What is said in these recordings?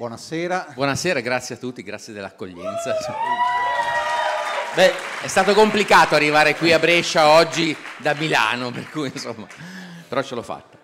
Buonasera. Buonasera, grazie a tutti, grazie dell'accoglienza. Beh, è stato complicato arrivare qui a Brescia oggi da Milano, per cui insomma, però ce l'ho fatta.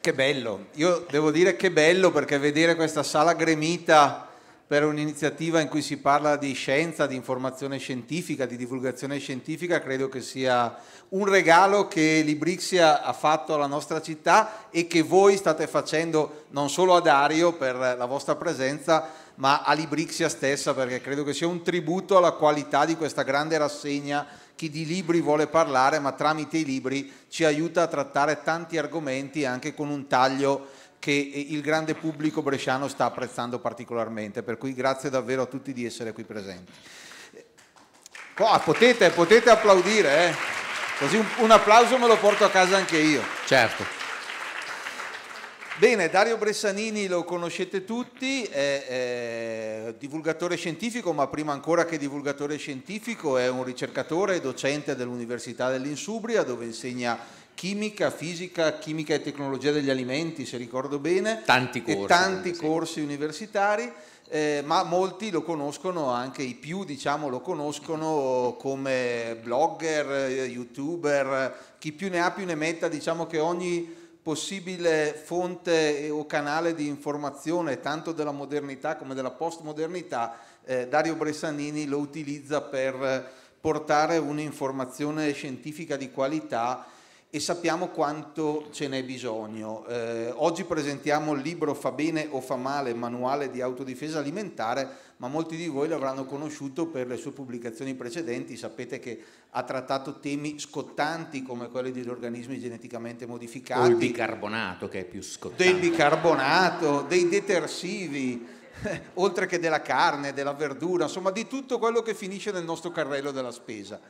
Che bello, io devo dire che bello perché vedere questa sala gremita per un'iniziativa in cui si parla di scienza, di informazione scientifica, di divulgazione scientifica, credo che sia un regalo che Librixia ha fatto alla nostra città e che voi state facendo non solo a Dario per la vostra presenza, ma a Librixia stessa, perché credo che sia un tributo alla qualità di questa grande rassegna chi di libri vuole parlare, ma tramite i libri ci aiuta a trattare tanti argomenti anche con un taglio che il grande pubblico bresciano sta apprezzando particolarmente, per cui grazie davvero a tutti di essere qui presenti. Oh, potete, potete, applaudire, eh? così un, un applauso me lo porto a casa anche io. Certo. Bene, Dario Bressanini lo conoscete tutti, è, è, divulgatore scientifico, ma prima ancora che divulgatore scientifico è un ricercatore e docente dell'Università dell'Insubria dove insegna chimica, fisica, chimica e tecnologia degli alimenti, se ricordo bene, tanti corsi, e tanti sì. corsi universitari. Eh, ma molti lo conoscono, anche i più diciamo lo conoscono come blogger, youtuber, chi più ne ha più ne metta, diciamo che ogni possibile fonte o canale di informazione, tanto della modernità come della postmodernità, eh, Dario Bressanini lo utilizza per portare un'informazione scientifica di qualità e sappiamo quanto ce n'è bisogno. Eh, oggi presentiamo il libro Fa bene o fa male, manuale di autodifesa alimentare, ma molti di voi l'avranno conosciuto per le sue pubblicazioni precedenti, sapete che ha trattato temi scottanti come quelli degli organismi geneticamente modificati. O il bicarbonato che è più scottante. Del bicarbonato, dei detersivi oltre che della carne, della verdura, insomma di tutto quello che finisce nel nostro carrello della spesa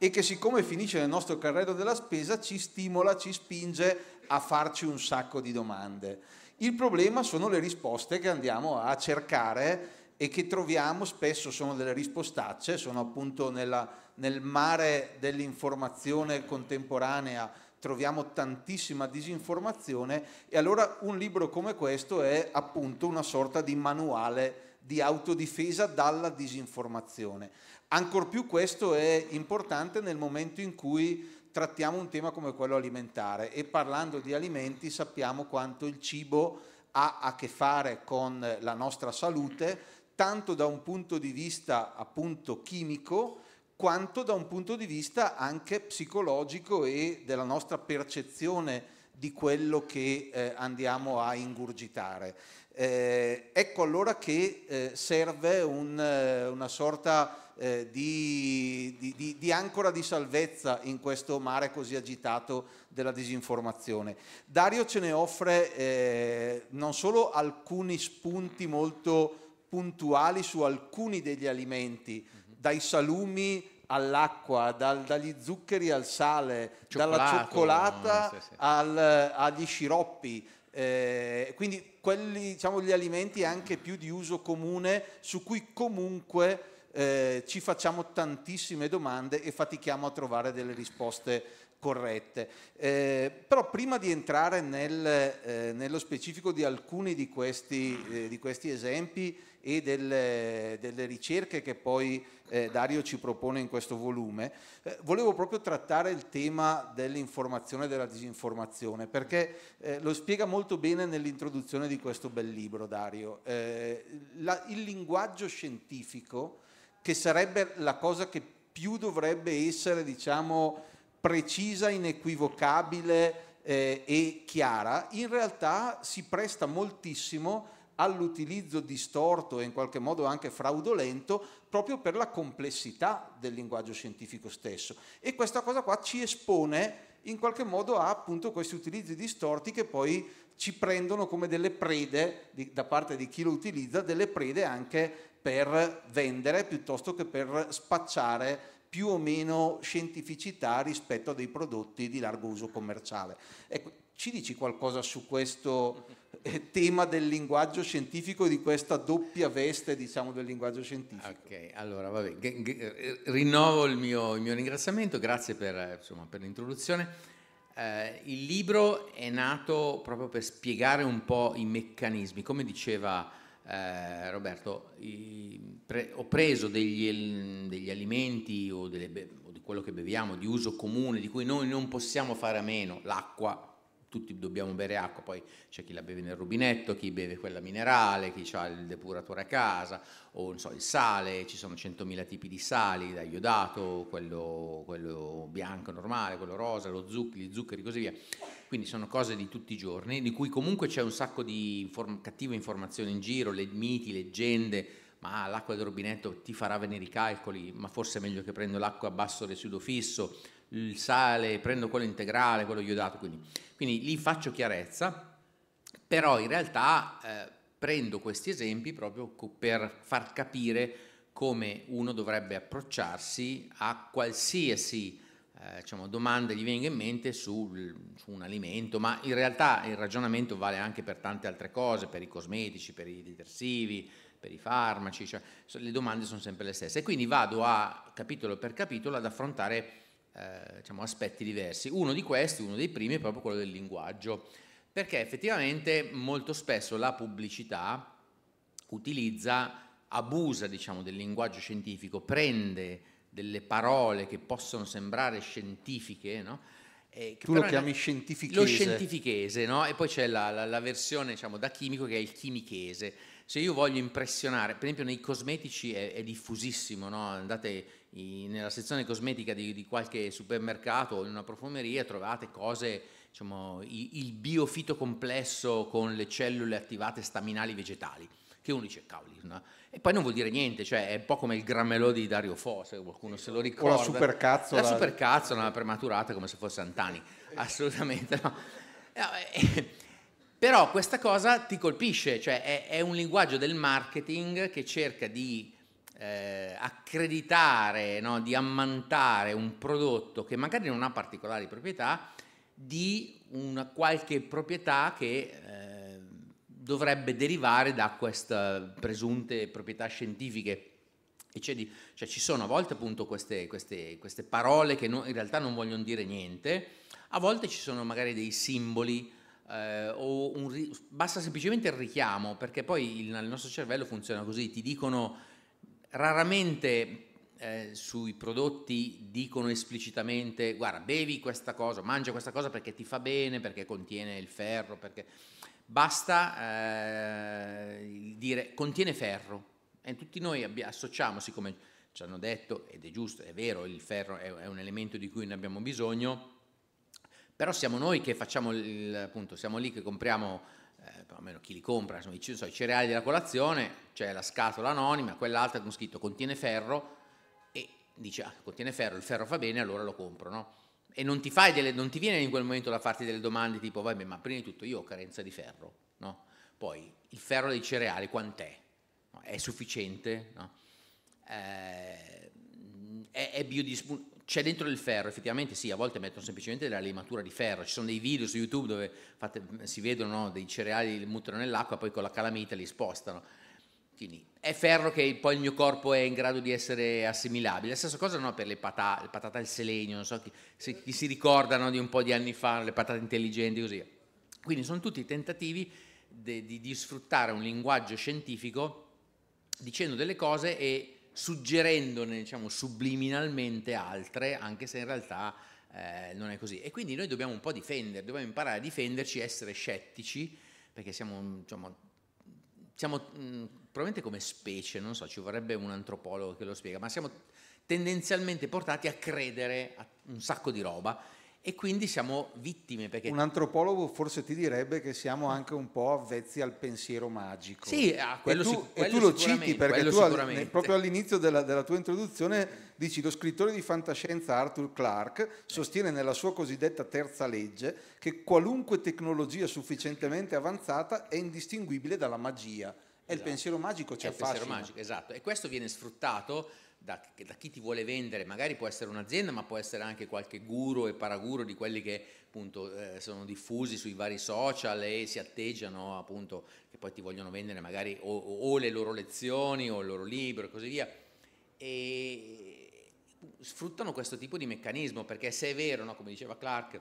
e che siccome finisce nel nostro carrello della spesa ci stimola, ci spinge a farci un sacco di domande. Il problema sono le risposte che andiamo a cercare e che troviamo spesso sono delle rispostacce, sono appunto nella, nel mare dell'informazione contemporanea, troviamo tantissima disinformazione e allora un libro come questo è appunto una sorta di manuale di autodifesa dalla disinformazione. Ancor più questo è importante nel momento in cui trattiamo un tema come quello alimentare e parlando di alimenti sappiamo quanto il cibo ha a che fare con la nostra salute, tanto da un punto di vista appunto chimico, quanto da un punto di vista anche psicologico e della nostra percezione di quello che eh, andiamo a ingurgitare. Eh, ecco allora che eh, serve un, eh, una sorta eh, di, di, di, ancora di salvezza in questo mare così agitato della disinformazione. Dario ce ne offre eh, non solo alcuni spunti molto puntuali su alcuni degli alimenti, mhm. dai salumi all'acqua, dal, dagli zuccheri al sale, Cioccolato, dalla cioccolata no, sì, sì. Al, agli sciroppi, eh, quindi quelli, diciamo, gli alimenti anche più di uso comune su cui comunque eh, ci facciamo tantissime domande e fatichiamo a trovare delle risposte corrette. Eh, però prima di entrare nel, eh, nello specifico di alcuni di questi, eh, di questi esempi, e delle, delle ricerche che poi eh, Dario ci propone in questo volume, eh, volevo proprio trattare il tema dell'informazione e della disinformazione, perché eh, lo spiega molto bene nell'introduzione di questo bel libro Dario. Eh, la, il linguaggio scientifico, che sarebbe la cosa che più dovrebbe essere, diciamo, precisa, inequivocabile eh, e chiara, in realtà si presta moltissimo all'utilizzo distorto e in qualche modo anche fraudolento proprio per la complessità del linguaggio scientifico stesso. E questa cosa qua ci espone in qualche modo a appunto questi utilizzi distorti che poi ci prendono come delle prede di, da parte di chi lo utilizza, delle prede anche per vendere piuttosto che per spacciare più o meno scientificità rispetto a dei prodotti di largo uso commerciale. Ecco, ci dici qualcosa su questo eh, tema del linguaggio scientifico e di questa doppia veste diciamo, del linguaggio scientifico? Ok, allora vabbè, eh, rinnovo il mio, il mio ringraziamento, grazie per, eh, insomma, per l'introduzione. Eh, il libro è nato proprio per spiegare un po' i meccanismi, come diceva eh, Roberto, i, pre, ho preso degli, degli alimenti o, delle, o, di quello che beviamo di uso comune, di cui noi non possiamo fare a meno, l'acqua tutti dobbiamo bere acqua, poi c'è chi la beve nel rubinetto, chi beve quella minerale, chi ha il depuratore a casa, o so, il sale, ci sono 100.000 tipi di sali, da iodato, quello, quello bianco normale, quello rosa, lo zuc- gli zuccheri e così via. Quindi sono cose di tutti i giorni, di cui comunque c'è un sacco di inform- cattiva informazione in giro, le miti, leggende, ma l'acqua del rubinetto ti farà venire i calcoli, ma forse è meglio che prendo l'acqua a basso residuo fisso il sale, prendo quello integrale, quello gli iodato, quindi, quindi lì faccio chiarezza, però in realtà eh, prendo questi esempi proprio per far capire come uno dovrebbe approcciarsi a qualsiasi eh, diciamo, domanda gli venga in mente sul, su un alimento, ma in realtà il ragionamento vale anche per tante altre cose, per i cosmetici, per i detersivi, per i farmaci, cioè, le domande sono sempre le stesse. E quindi vado a capitolo per capitolo ad affrontare eh, diciamo, aspetti diversi. Uno di questi, uno dei primi, è proprio quello del linguaggio, perché effettivamente molto spesso la pubblicità utilizza, abusa diciamo, del linguaggio scientifico, prende delle parole che possono sembrare scientifiche, no? Eh, tu lo chiami scientifichese. Lo scientifichese, no? E poi c'è la, la, la versione diciamo, da chimico che è il chimichese. Se io voglio impressionare, per esempio nei cosmetici è, è diffusissimo, no? Andate nella sezione cosmetica di, di, qualche supermercato o in una profumeria trovate cose, diciamo, il biofito complesso con le cellule attivate staminali vegetali, che uno dice, cavoli, no? e poi non vuol dire niente, cioè è un po' come il grammelò di Dario Fo, se qualcuno se lo ricorda. O la supercazzola. La supercazzola prematurata come se fosse Antani, assolutamente no. Eh, però questa cosa ti colpisce, cioè è, è un linguaggio del marketing che cerca di eh, accreditare, no? di ammantare un prodotto che magari non ha particolari proprietà di una qualche proprietà che eh, dovrebbe derivare da queste presunte proprietà scientifiche. Di, cioè, ci sono a volte appunto queste, queste, queste parole che no, in realtà non vogliono dire niente, a volte ci sono magari dei simboli eh, o un, basta semplicemente il richiamo, perché poi il, il nostro cervello funziona così, ti dicono raramente eh, sui prodotti dicono esplicitamente guarda bevi questa cosa, mangia questa cosa perché ti fa bene, perché contiene il ferro, perché... basta eh, dire contiene ferro e tutti noi abbi- associamo, siccome ci hanno detto ed è giusto, è vero, il ferro è, è un elemento di cui ne abbiamo bisogno, però siamo noi che facciamo il, appunto, siamo lì che compriamo eh, almeno chi li compra, insomma, i, so, i cereali della colazione, c'è cioè la scatola anonima, quell'altra con scritto contiene ferro e dice ah, contiene ferro, il ferro fa bene, allora lo compro, no? E non ti, delle, non ti, viene in quel momento da farti delle domande tipo, vabbè, ma prima di tutto io ho carenza di ferro, no? Poi il ferro dei cereali quant'è? No? È sufficiente? No? Eh, è, è biodisponibile? c'è dentro il ferro, effettivamente sì, a volte mettono semplicemente della limatura di ferro, ci sono dei video su YouTube dove fate, si vedono no, dei cereali che mutano nell'acqua, poi con la calamita li spostano. Quindi è ferro che poi il mio corpo è in grado di essere assimilabile. La stessa cosa no, per le patate, le patate al selenio, non so chi, se, chi si ricordano di un po' di anni fa, le patate intelligenti così. Quindi sono tutti tentativi di, di, di sfruttare un linguaggio scientifico dicendo delle cose e suggerendone diciamo, subliminalmente altre, anche se in realtà eh, non è così. E quindi noi dobbiamo un po' difendere, dobbiamo imparare a difenderci, essere scettici, perché siamo, diciamo, siamo mh, mm, probabilmente come specie, non so, ci vorrebbe un antropologo che lo spiega, ma siamo tendenzialmente portati a credere a un sacco di roba e quindi siamo vittime. Un antropologo forse ti direbbe che siamo anche un po' avvezzi al pensiero magico. Sì, ah, quello, e e tu lo citi perché tu al, proprio all'inizio della, della, tua introduzione dici lo scrittore di fantascienza Arthur Clarke sostiene nella sua cosiddetta terza legge che qualunque tecnologia sufficientemente avanzata è indistinguibile dalla magia. È esatto. il pensiero magico ci è pensiero Magico, esatto. E questo viene sfruttato da, da, chi ti vuole vendere, magari può essere un'azienda, ma può essere anche qualche guru e paraguro di quelli che appunto eh, sono diffusi sui vari social e si atteggiano appunto che poi ti vogliono vendere magari o, o le loro lezioni o il loro libro e così via. E sfruttano questo tipo di meccanismo perché se è vero, no, come diceva Clark,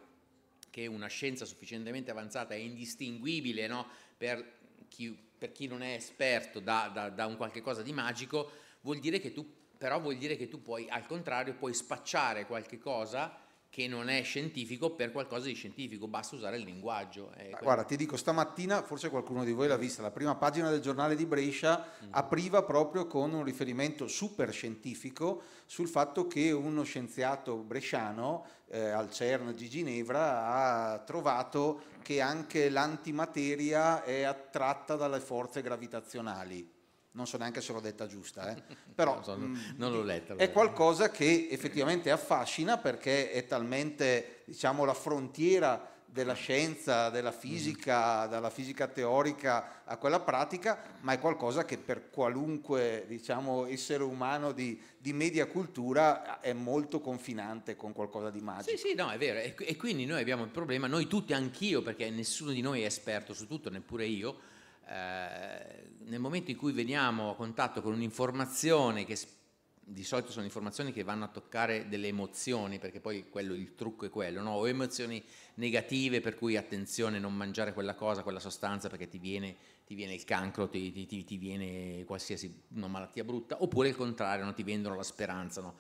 che una scienza sufficientemente avanzata è indistinguibile no, per, chi, per, chi, non è esperto da, da, da un qualche cosa di magico, vuol dire che tu però vuol dire che tu puoi, al contrario, puoi spacciare qualche cosa che non è scientifico per qualcosa di scientifico, basta usare il linguaggio. Eh, guarda, ti dico, stamattina forse qualcuno di voi l'ha vista, la prima pagina del giornale di Brescia mm-hmm. apriva proprio con un riferimento super scientifico sul fatto che uno scienziato bresciano eh, al CERN di Ginevra ha trovato che anche l'antimateria è attratta dalle forze gravitazionali non so neanche se l'ho detta giusta, eh. però non, so, non, mm, non l'ho letta, è qualcosa che effettivamente affascina perché è talmente diciamo, la frontiera della scienza, della fisica, mm. dalla fisica teorica a quella pratica, ma è qualcosa che per qualunque diciamo, essere umano di, di, media cultura è molto confinante con qualcosa di magico. Sì, sì, no, è vero. E, e quindi noi abbiamo il problema, noi tutti, anch'io, perché nessuno di noi è esperto su tutto, neppure io, eh, nel momento in cui veniamo a contatto con un'informazione che di solito sono informazioni che vanno a toccare delle emozioni, perché poi quello, il trucco è quello, no? o emozioni negative per cui attenzione non mangiare quella cosa, quella sostanza perché ti viene, ti viene il cancro, ti, ti, ti, viene qualsiasi una malattia brutta, oppure il contrario, no? ti vendono la speranza, no?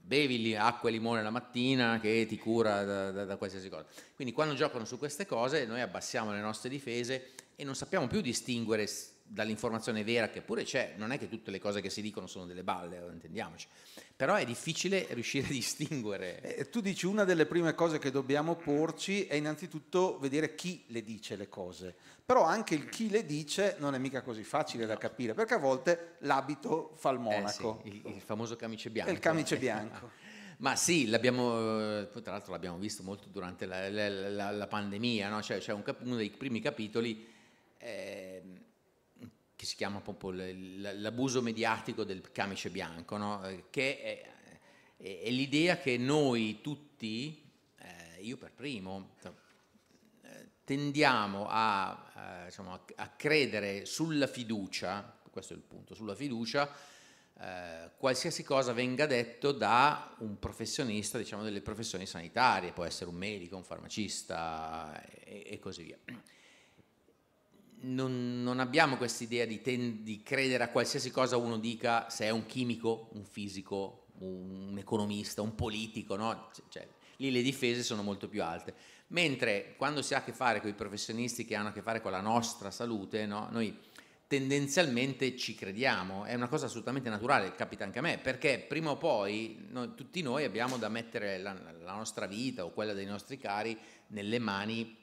bevi acqua e limone la mattina che ti cura da, da, da qualsiasi cosa. Quindi quando giocano su queste cose noi abbassiamo le nostre difese e non sappiamo più distinguere dall'informazione vera che pure c'è, non è che tutte le cose che si dicono sono delle balle, intendiamoci, però è difficile riuscire a distinguere. Eh, eh, tu dici una delle prime cose che dobbiamo porci è innanzitutto vedere chi le dice le cose, però anche il chi le dice non è mica così facile no. da capire, perché a volte l'abito fa il eh monaco. Eh sì, il, il, famoso camice bianco. Il camice bianco. Ma sì, l'abbiamo, eh, tra l'altro l'abbiamo visto molto durante la, la, la, la pandemia, no? cioè, cioè un, uno dei primi capitoli eh, che si chiama proprio l'abuso mediatico del camice bianco, no? Eh, che è, è, è l'idea che noi tutti, eh, io per primo, eh, tendiamo a, eh, diciamo, a, a, credere sulla fiducia, questo è il punto, sulla fiducia, eh, qualsiasi cosa venga detto da un professionista, diciamo delle professioni sanitarie, può essere un medico, un farmacista e, e così via non, non abbiamo questa idea di, ten- di credere a qualsiasi cosa uno dica se è un chimico, un fisico, un, economista, un politico, no? Cioè, lì le difese sono molto più alte. Mentre quando si ha a che fare con i professionisti che hanno a che fare con la nostra salute, no? noi tendenzialmente ci crediamo, è una cosa assolutamente naturale, capita anche a me, perché prima o poi noi, tutti noi abbiamo da mettere la, la nostra vita o quella dei nostri cari nelle mani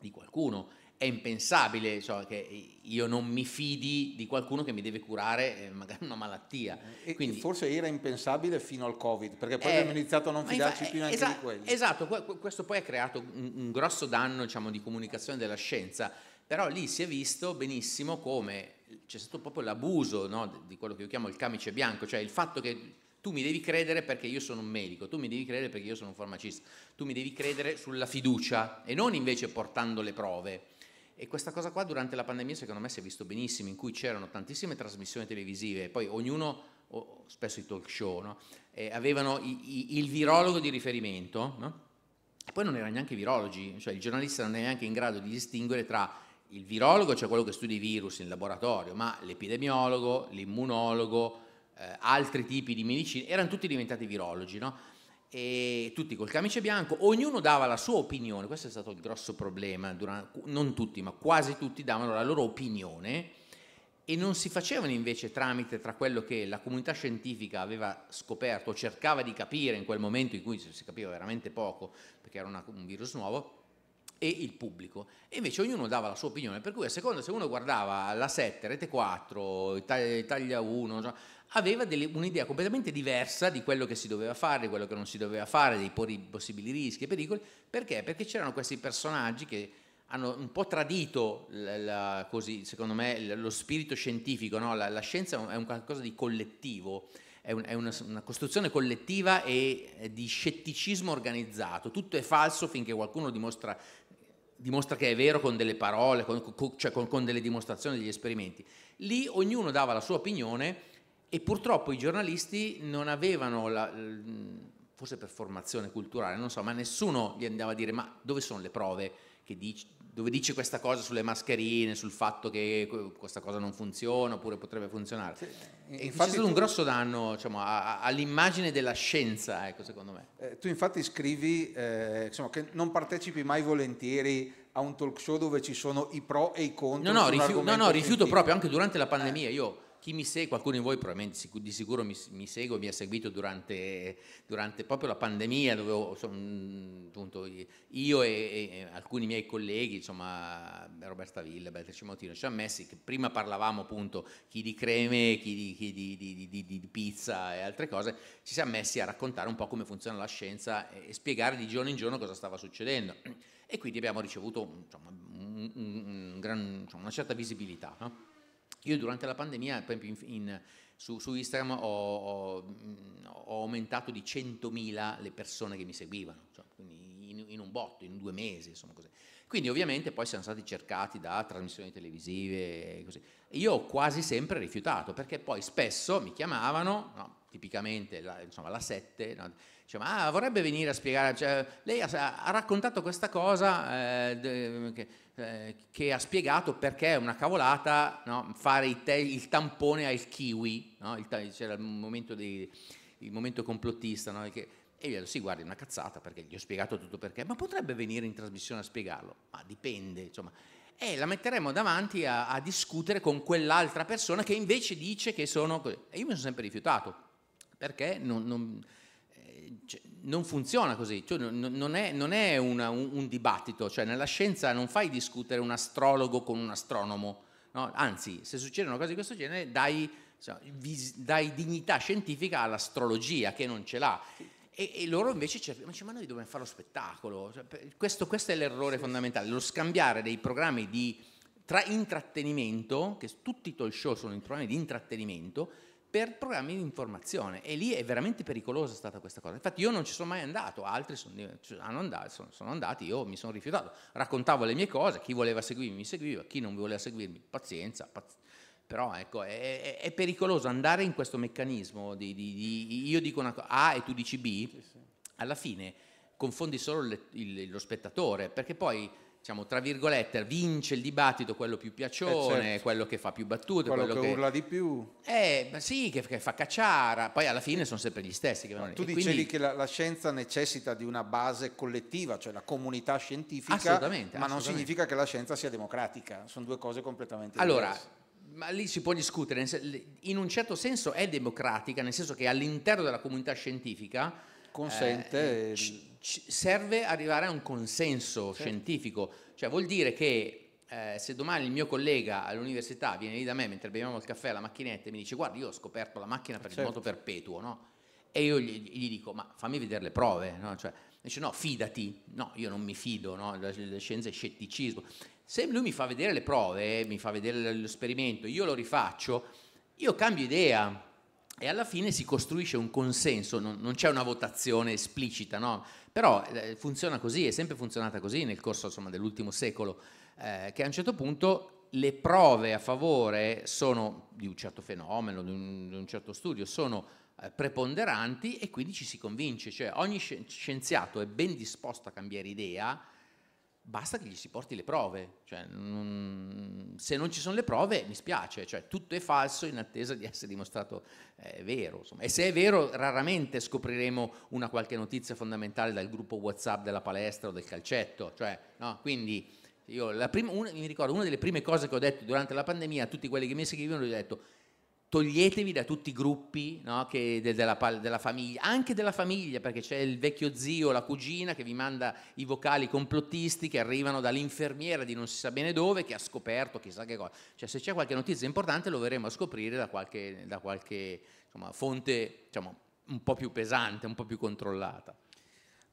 di qualcuno è impensabile cioè, che io non mi fidi di qualcuno che mi deve curare eh, magari una malattia. Eh, e, Quindi, forse era impensabile fino al Covid, perché poi eh, abbiamo iniziato a non fidarci più neanche esatto, di quelli. Esatto, questo poi ha creato un, un grosso danno diciamo, di comunicazione della scienza, però lì si è visto benissimo come c'è stato proprio l'abuso no, di quello che io chiamo il camice bianco, cioè il fatto che tu mi devi credere perché io sono un medico, tu mi devi credere perché io sono un farmacista, tu mi devi credere sulla fiducia e non invece portando le prove. E questa cosa qua durante la pandemia secondo me si è visto benissimo, in cui c'erano tantissime trasmissioni televisive, poi ognuno, spesso i talk show, no? eh, avevano i, i, il virologo di riferimento, no? e poi non erano neanche virologi, cioè il giornalista non è neanche in grado di distinguere tra il virologo, cioè quello che studia i virus in laboratorio, ma l'epidemiologo, l'immunologo, eh, altri tipi di medicina, erano tutti diventati virologi, no? e tutti col camice bianco, ognuno dava la sua opinione, questo è stato il grosso problema, durante, non tutti, ma quasi tutti davano la loro opinione e non si facevano invece tramite tra quello che la comunità scientifica aveva scoperto o cercava di capire in quel momento in cui si capiva veramente poco perché era una, un virus nuovo e il pubblico. E invece ognuno dava la sua opinione, per cui a seconda se uno guardava la 7, Rete 4, Italia, Italia 1, aveva delle, un'idea completamente diversa di quello che si doveva fare, di quello che non si doveva fare, dei possibili rischi e pericoli. Perché? Perché c'erano questi personaggi che hanno un po' tradito, la, la, così, secondo me, lo spirito scientifico. No? La, la, scienza è un qualcosa di collettivo, è, un, è una, una, costruzione collettiva e di scetticismo organizzato. Tutto è falso finché qualcuno dimostra, dimostra che è vero con delle parole, con, con, cioè con, con delle dimostrazioni, degli esperimenti. Lì ognuno dava la sua opinione e purtroppo i giornalisti non avevano, la, forse per formazione culturale, non so, ma nessuno gli andava a dire ma dove sono le prove dice, dove dice questa cosa sulle mascherine, sul fatto che questa cosa non funziona oppure potrebbe funzionare. Sì, e infatti, c'è stato un grosso danno diciamo, all'immagine della scienza, ecco, secondo me. Eh, tu infatti scrivi eh, insomma, che non partecipi mai volentieri a un talk show dove ci sono i pro e i contro. No, no, rifiu- no, no rifiuto proprio anche durante la pandemia. Eh. Io chi mi segue, qualcuno di voi probabilmente di sicuro mi, mi segue, mi ha seguito durante, durante proprio la pandemia dove ho, son, mhmm, appunto, io e, e, alcuni miei colleghi, insomma Roberta Villa, Beatrice Motino, ci hanno messi, che prima parlavamo appunto chi di creme, chi, di, chi di, di, di, pizza e altre cose, ci siamo messi a raccontare un po' come funziona la scienza e, e spiegare di giorno in giorno cosa stava succedendo. E quindi abbiamo ricevuto insomma, un, un, un gran, insomma, una certa visibilità. No? Io durante la pandemia, per esempio in, in, su, su, Instagram ho, ho, mm, ho aumentato di 100.000 le persone che mi seguivano, cioè, in, in, un botto, in due mesi, insomma così. Quindi ovviamente poi siamo stati cercati da trasmissioni televisive e così. Io ho quasi sempre rifiutato, perché poi spesso mi chiamavano, no, tipicamente la, insomma, la 7, no, Dice, ma vorrebbe venire a spiegare, cioè, lei ha, ha, raccontato questa cosa eh, che, eh, che, ha spiegato perché è una cavolata no? fare il, te, il, tampone al kiwi, no? c'era il momento, il momento complottista, no? che, e gli ho detto sì, guardi, una cazzata perché gli ho spiegato tutto perché, ma potrebbe venire in trasmissione a spiegarlo, ma dipende, insomma e la metteremo davanti a, a, discutere con quell'altra persona che invece dice che sono... E io mi sono sempre rifiutato, perché non, non, cioè, non funziona così, cioè, non è, non è una, un, un, dibattito, cioè nella scienza non fai discutere un astrologo con un astronomo, no? anzi se succedono cose di questo genere dai, cioè, vis, dai dignità scientifica all'astrologia che non ce l'ha. E, e loro invece cercano, ma, noi dobbiamo fare lo spettacolo, cioè, questo, questo, è l'errore sì. fondamentale, lo scambiare dei programmi di tra intrattenimento, che tutti i talk show sono programmi di intrattenimento, per programmi di informazione e lì è veramente pericolosa stata questa cosa. Infatti io non ci sono mai andato, altri sono, andati, sono, sono andati io mi sono rifiutato, raccontavo le mie cose, chi voleva seguirmi mi seguiva, chi non voleva seguirmi pazienza, pazienza. però ecco è, è, è, pericoloso andare in questo meccanismo di, di, di io dico una, A e tu dici B, alla fine confondi solo le, il, lo spettatore perché poi diciamo, tra virgolette, vince il dibattito quello più piaccione, eh certo. quello che fa più battute, quello, quello che, che, urla di più. Eh, sì, che, che, fa cacciara, poi alla fine sono sempre gli stessi. Che vanno tu dicevi quindi... che la, la, scienza necessita di una base collettiva, cioè la comunità scientifica, assolutamente, ma assolutamente. non significa che la scienza sia democratica, sono due cose completamente diverse. Allora, ma lì si può discutere, in un certo senso è democratica, nel senso che all'interno della comunità scientifica consente... Eh, c- serve arrivare a un consenso sì. scientifico, cioè vuol dire che eh, se domani il mio collega all'università viene lì da me mentre beviamo il caffè alla macchinetta e mi dice guarda io ho scoperto la macchina per certo. il moto perpetuo, no? E io gli, gli, dico ma fammi vedere le prove, no? Cioè, dice no, fidati, no, io non mi fido, no? la, la scienza è scetticismo. Se lui mi fa vedere le prove, mi fa vedere l'esperimento, io lo rifaccio, io cambio idea e alla fine si costruisce un consenso, non, non c'è una votazione esplicita, no? Però eh, funziona così, è sempre funzionata così nel corso insomma, dell'ultimo secolo, eh, che a un certo punto le prove a favore sono, di un certo fenomeno, di un, di un certo studio, sono eh, preponderanti e quindi ci si convince, cioè ogni scienziato è ben disposto a cambiare idea basta che gli si porti le prove. Cioè, non, se non ci sono le prove, mi spiace, cioè, tutto è falso in attesa di essere dimostrato eh, vero. Insomma. E se è vero, raramente scopriremo una qualche notizia fondamentale dal gruppo WhatsApp della palestra o del calcetto. Cioè, no? Quindi, io prima, un, mi ricordo una delle prime cose che ho detto durante la pandemia a tutti quelli che mi seguivano, gli ho detto toglietevi da tutti i gruppi no, che, de, della, della, famiglia, anche della famiglia, perché c'è il vecchio zio, la cugina che vi manda i vocali complottisti che arrivano dall'infermiera di non si sa bene dove, che ha scoperto chissà che cosa. Cioè se c'è qualche notizia importante lo verremo a scoprire da qualche, da qualche insomma, fonte diciamo, un po' più pesante, un po' più controllata.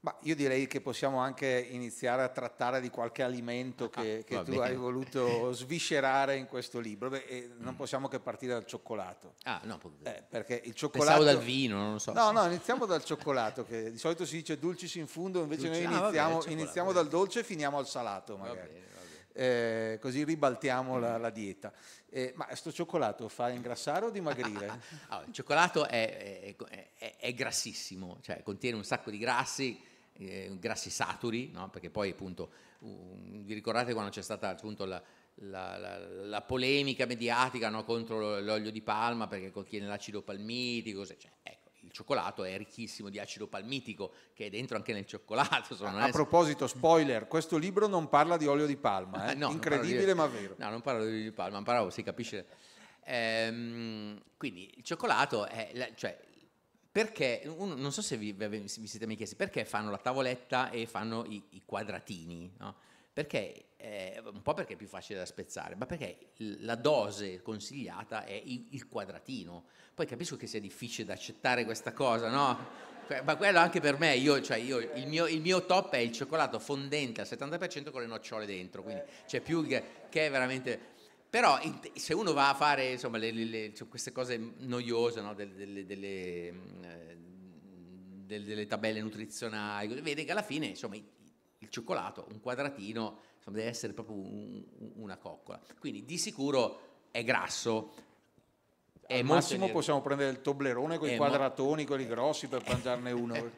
Ma io direi che possiamo anche iniziare a trattare di qualche alimento che, ah, che tu bene. hai voluto sviscerare in questo libro. Beh, eh, non possiamo che partire dal cioccolato. Ah, no, eh, perché il cioccolato. Pensavo dal vino, non lo so. No, no, iniziamo dal cioccolato, che di solito si dice dulcis in fundo, invece Dulci... noi iniziamo, ah, vabbè, iniziamo eh. dal dolce e finiamo al salato, magari. Va bene, va bene. Eh, così ribaltiamo la, mm. la dieta. Eh, ma questo cioccolato fa ingrassare o dimagrire? allora, ah, il cioccolato è, è, è, è grassissimo, cioè contiene un sacco di grassi eh, grassi saturi, no? perché poi appunto, uh, vi ricordate quando c'è stata appunto la, la, la, la polemica mediatica no? contro l'olio di palma perché contiene l'acido palmitico, cioè, ecco, il cioccolato è ricchissimo di acido palmitico che è dentro anche nel cioccolato. Insomma, a, a proposito, spoiler, questo libro non parla di olio di palma, eh? no, incredibile di... ma vero. No, non parla di olio di palma, ma si capisce. Ehm, quindi il cioccolato è, cioè, perché, un, non so se vi, vi, siete mai chiesti, perché fanno la tavoletta e fanno i, i quadratini? No? Perché, eh, un po' perché è più facile da spezzare, ma perché la dose consigliata è il, il quadratino. Poi capisco che sia difficile da accettare questa cosa, no? Cioè, ma quello anche per me, io, cioè io, il, mio, il, mio, top è il cioccolato fondente al 70% con le nocciole dentro, quindi c'è più che, che è veramente... Però se uno va a fare insomma, le, le, queste cose noiose no? delle, delle, mm, delle, delle, tabelle nutrizionali, vede che alla fine insomma, il cioccolato, un quadratino, insomma, deve essere proprio un, una coccola. Quindi di sicuro è grasso. È Al massimo tenere. possiamo prendere il toblerone con i eh, quadratoni, mo- quelli eh. grossi per mangiarne uno, eh,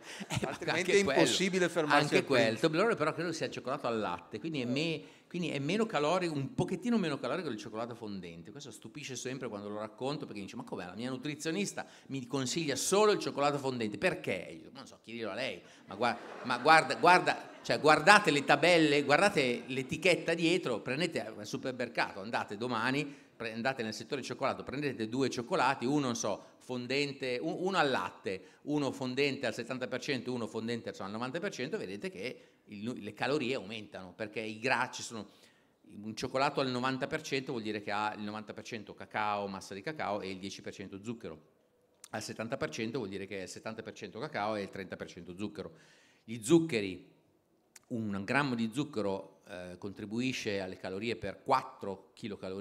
altrimenti è impossibile fermarsi. Anche quello, il toblerone però credo sia cioccolato al latte, quindi è eh. me- quindi è meno calorico, un pochettino meno calorico del cioccolato fondente. Questo stupisce sempre quando lo racconto perché dice: Ma com'è? La mia nutrizionista mi consiglia solo il cioccolato fondente. Perché? Io non so, chiedilo a lei. Ma, guarda, ma guarda, guarda cioè guardate le tabelle, guardate l'etichetta dietro, prendete al supermercato, andate domani, andate nel settore cioccolato, prendete due cioccolati, uno non so, fondente, uno al latte, uno fondente al 70%, uno fondente al 90%, vedete che il, le calorie aumentano perché i grassi sono un cioccolato al 90% vuol dire che ha il 90% cacao, massa di cacao e il 10% zucchero. Al 70% vuol dire che è il 70% cacao e il 30% zucchero. Gli zuccheri, un grammo di zucchero eh, contribuisce alle calorie per 4 kcal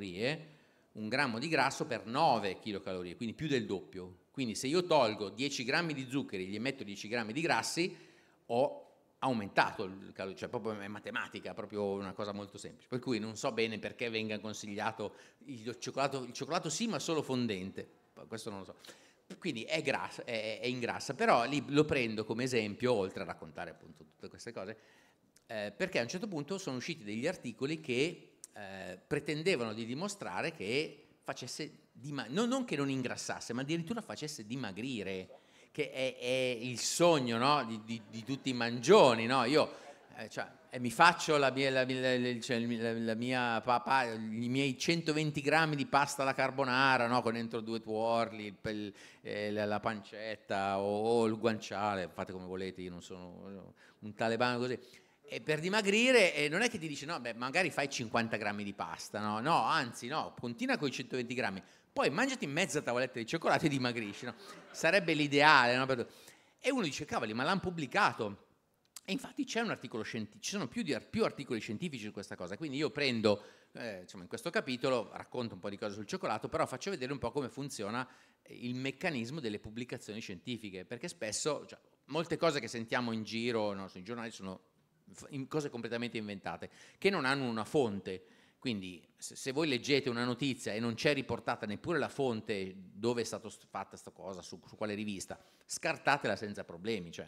un grammo di grasso per 9 kcal, quindi più del doppio. Quindi se io tolgo 10 grammi di zuccheri e gli metto 10 grammi di grassi, ho aumentato il calore, cioè proprio è matematica, proprio una cosa molto semplice. Per cui non so bene perché venga consigliato il cioccolato, il cioccolato sì, ma solo fondente, questo non lo so. Quindi è, grassa, è, è in grassa, però lì lo prendo come esempio, oltre a raccontare appunto tutte queste cose, eh, perché a un certo punto sono usciti degli articoli che eh, pretendevano di dimostrare che facesse dimagrire, no, non che non ingrassasse, ma addirittura facesse dimagrire, che è, è il sogno no? di, di, di, tutti i mangioni. No? Io eh, cioè, eh, mi faccio la mia, la, la, cioè, la mia papà, i miei 120 grammi di pasta alla carbonara no? con dentro due tuorli, pel, eh, la pancetta o, o, il guanciale, fate come volete, io non sono un talebano così e per dimagrire eh, non è che ti dice no, beh, magari fai 50 grammi di pasta, no, no anzi no, continua con i 120 grammi, poi mangiati mezza tavoletta di cioccolato e dimagrisci, no? sarebbe l'ideale. No? E uno dice, cavoli, ma l'hanno pubblicato. E infatti c'è un articolo scientifico, ci sono più, di, più, articoli scientifici su questa cosa, quindi io prendo, eh, insomma in questo capitolo racconto un po' di cose sul cioccolato, però faccio vedere un po' come funziona eh, il meccanismo delle pubblicazioni scientifiche, perché spesso, cioè, molte cose che sentiamo in giro no, sui giornali sono cose completamente inventate, che non hanno una fonte. Quindi se voi leggete una notizia e non c'è riportata neppure la fonte dove è stata fatta questa cosa, su, su, quale rivista, scartatela senza problemi, cioè,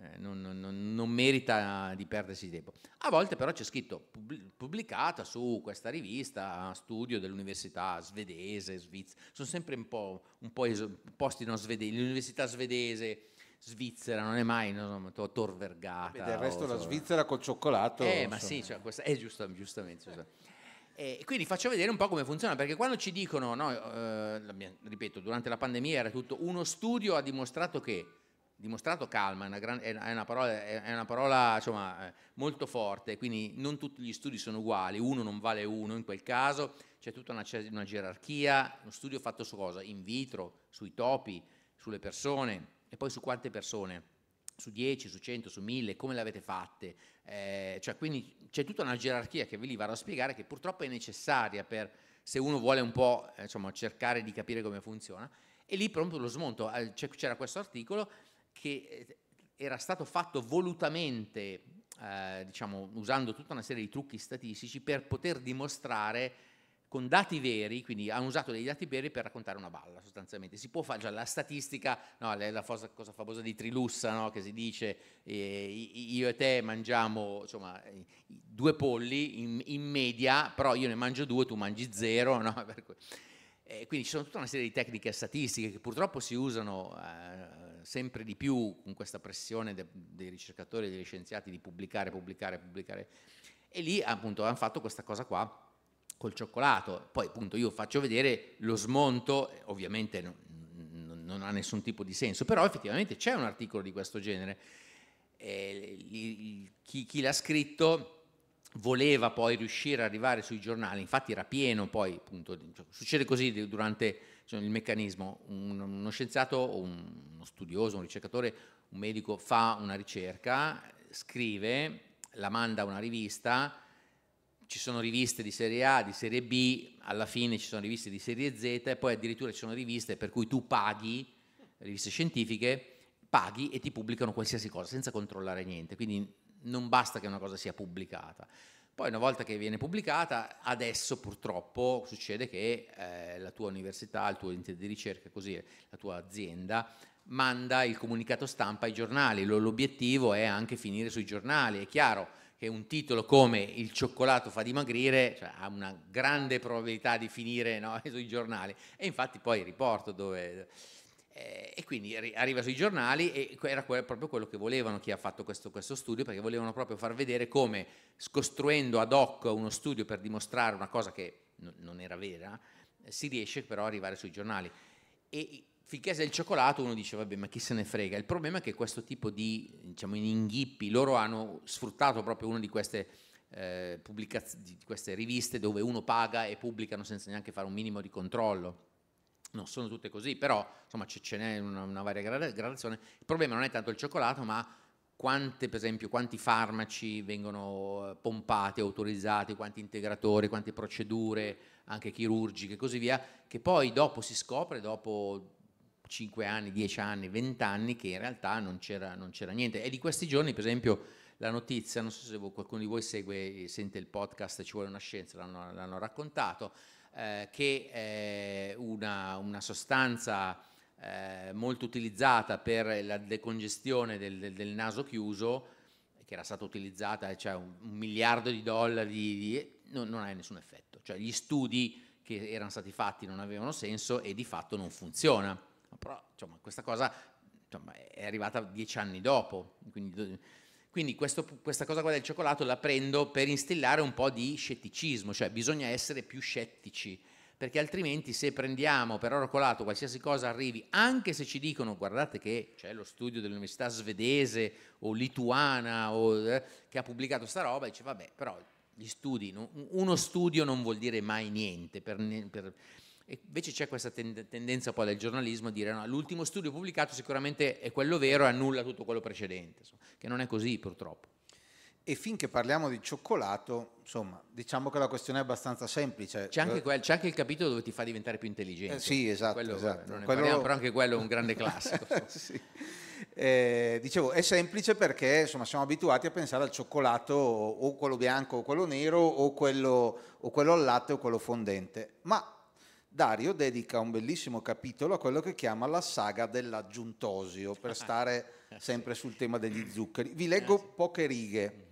eh, non, non, non, merita di perdersi tempo. A volte però c'è scritto pubblicata su questa rivista, studio dell'università svedese, svizzera, sono sempre un po', un po posti non svedesi, l'università svedese Svizzera non è mai no, so, Tor Vergata. del resto o, la Svizzera col cioccolato. Eh, ma so. sì, cioè, questa, è eh, giusto, giustamente. giustamente. Eh, quindi faccio vedere un po' come funziona, perché quando ci dicono, no, eh, ripeto, durante la pandemia era tutto, uno studio ha dimostrato che, dimostrato calma, è una, gran, è una parola, è una parola insomma, eh, molto forte, quindi non tutti gli studi sono uguali, uno non vale uno in quel caso, c'è tutta una, una gerarchia, uno studio fatto su cosa? In vitro, sui topi, sulle persone e poi su quante persone? su 10, su 100, su 1000, come le avete fatte? Eh, cioè, quindi c'è tutta una gerarchia che vi li vado a spiegare che purtroppo è necessaria per se uno vuole un po' eh, insomma, cercare di capire come funziona. E lì proprio lo smonto, c'era questo articolo che eh, era stato fatto volutamente, eh, diciamo, usando tutta una serie di trucchi statistici per poter dimostrare con dati veri, quindi hanno usato dei dati veri per raccontare una balla sostanzialmente. Si può fare, cioè la statistica, no, la cosa, cosa, famosa di Trilussa, no, che si dice eh, io e te mangiamo insomma, due polli in, in, media, però io ne mangio due, tu mangi zero. No? E eh, quindi ci sono tutta una serie di tecniche statistiche che purtroppo si usano eh, sempre di più con questa pressione de, dei ricercatori e degli scienziati di pubblicare, pubblicare, pubblicare. E lì appunto hanno fatto questa cosa qua col cioccolato. Poi appunto io faccio vedere lo smonto, ovviamente non, non ha nessun tipo di senso, però effettivamente c'è un articolo di questo genere. Eh, chi, chi l'ha scritto voleva poi riuscire ad arrivare sui giornali, infatti era pieno poi, appunto, cioè, succede così durante cioè, il meccanismo, un, uno scienziato, un, uno studioso, un ricercatore, un medico fa una ricerca, scrive, la manda a una rivista, ci sono riviste di serie A, di serie B, alla fine ci sono riviste di serie Z e poi addirittura ci sono riviste per cui tu paghi, riviste scientifiche, paghi e ti pubblicano qualsiasi cosa senza controllare niente, quindi non basta che una cosa sia pubblicata. Poi una volta che viene pubblicata, adesso purtroppo succede che eh, la tua università, il tuo ente di ricerca, così, la tua azienda manda il comunicato stampa ai giornali, l'obiettivo è anche finire sui giornali, è chiaro che un titolo come Il cioccolato fa dimagrire cioè, ha una grande probabilità di finire no, sui giornali e infatti poi riporto dove... Eh, e quindi arriva sui giornali e era que- proprio quello che volevano chi ha fatto questo, questo, studio perché volevano proprio far vedere come scostruendo ad hoc uno studio per dimostrare una cosa che non era vera si riesce però ad arrivare sui giornali. E finché sei il cioccolato uno dice vabbè ma chi se ne frega, il problema è che questo tipo di diciamo, inghippi, loro hanno sfruttato proprio una di queste, eh, pubblicaz- di queste riviste dove uno paga e pubblicano senza neanche fare un minimo di controllo. Non sono tutte così, però insomma c- ce n'è una, una varia gradazione. Il problema non è tanto il cioccolato, ma quante, per esempio, quanti farmaci vengono eh, pompati, autorizzati, quanti integratori, quante procedure, anche chirurgiche e così via, che poi dopo si scopre, dopo 5 anni, 10 anni, 20 anni che in realtà non c'era, non c'era niente. E di questi giorni, per esempio, la notizia, non so se qualcuno di voi segue, sente il podcast Ci vuole una scienza, l'hanno, l'hanno raccontato, eh, che eh, una, una, sostanza eh, molto utilizzata per la decongestione del, del, del, naso chiuso, che era stata utilizzata, cioè un, un miliardo di dollari, di, non, non ha nessun effetto. Cioè gli studi che erano stati fatti non avevano senso e di fatto non funziona. Però insomma, questa cosa insomma, è arrivata dieci anni dopo. Quindi, quindi questo, questa cosa qua del cioccolato la prendo per instillare un po' di scetticismo, cioè bisogna essere più scettici, perché altrimenti se prendiamo per oro colato qualsiasi cosa arrivi, anche se ci dicono guardate che c'è lo studio dell'università svedese o lituana o, eh, che ha pubblicato sta roba, e dice vabbè, però gli studi, uno studio non vuol dire mai niente. Per, per, e invece c'è questa tendenza poi del giornalismo a dire no, l'ultimo studio pubblicato sicuramente è quello vero e annulla tutto quello precedente, insomma, che non è così purtroppo. E finché parliamo di cioccolato, insomma, diciamo che la questione è abbastanza semplice. C'è anche, quel, c'è anche il capitolo dove ti fa diventare più intelligente. Eh, sì, esatto. Quello, esatto. Quello... Parliamo, però anche quello è un grande classico. sì. eh, dicevo, è semplice perché insomma, siamo abituati a pensare al cioccolato o quello bianco o quello nero o quello, o quello al latte o quello fondente. Ma Dario dedica un bellissimo capitolo a quello che chiama la saga dell'aggiuntosio, per stare sempre sul tema degli zuccheri. Vi leggo poche righe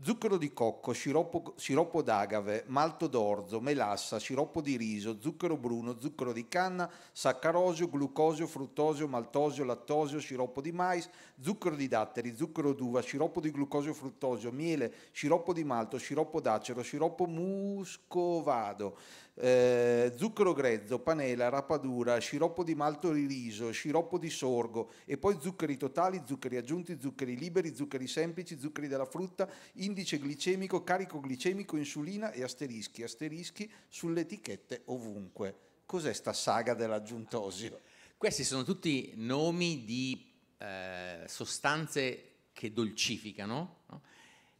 zucchero di cocco, sciroppo, sciroppo d'agave, malto d'orzo, melassa, sciroppo di riso, zucchero bruno, zucchero di canna, saccarosio, glucosio, fruttosio, maltosio, lattosio, sciroppo di mais, zucchero di datteri, zucchero d'uva, sciroppo di glucosio fruttosio, miele, sciroppo di malto, sciroppo d'acero, sciroppo muscovado, eh, zucchero grezzo, panela, rapadura, sciroppo di malto di riso, sciroppo di sorgo e poi zuccheri totali, zuccheri aggiunti, zuccheri liberi, zuccheri semplici, zuccheri della frutta, i indice glicemico, carico glicemico, insulina e asterischi, asterischi sulle etichette ovunque. Cos'è sta saga dell'aggiuntosio? Questi sono tutti nomi di eh, sostanze che dolcificano, no?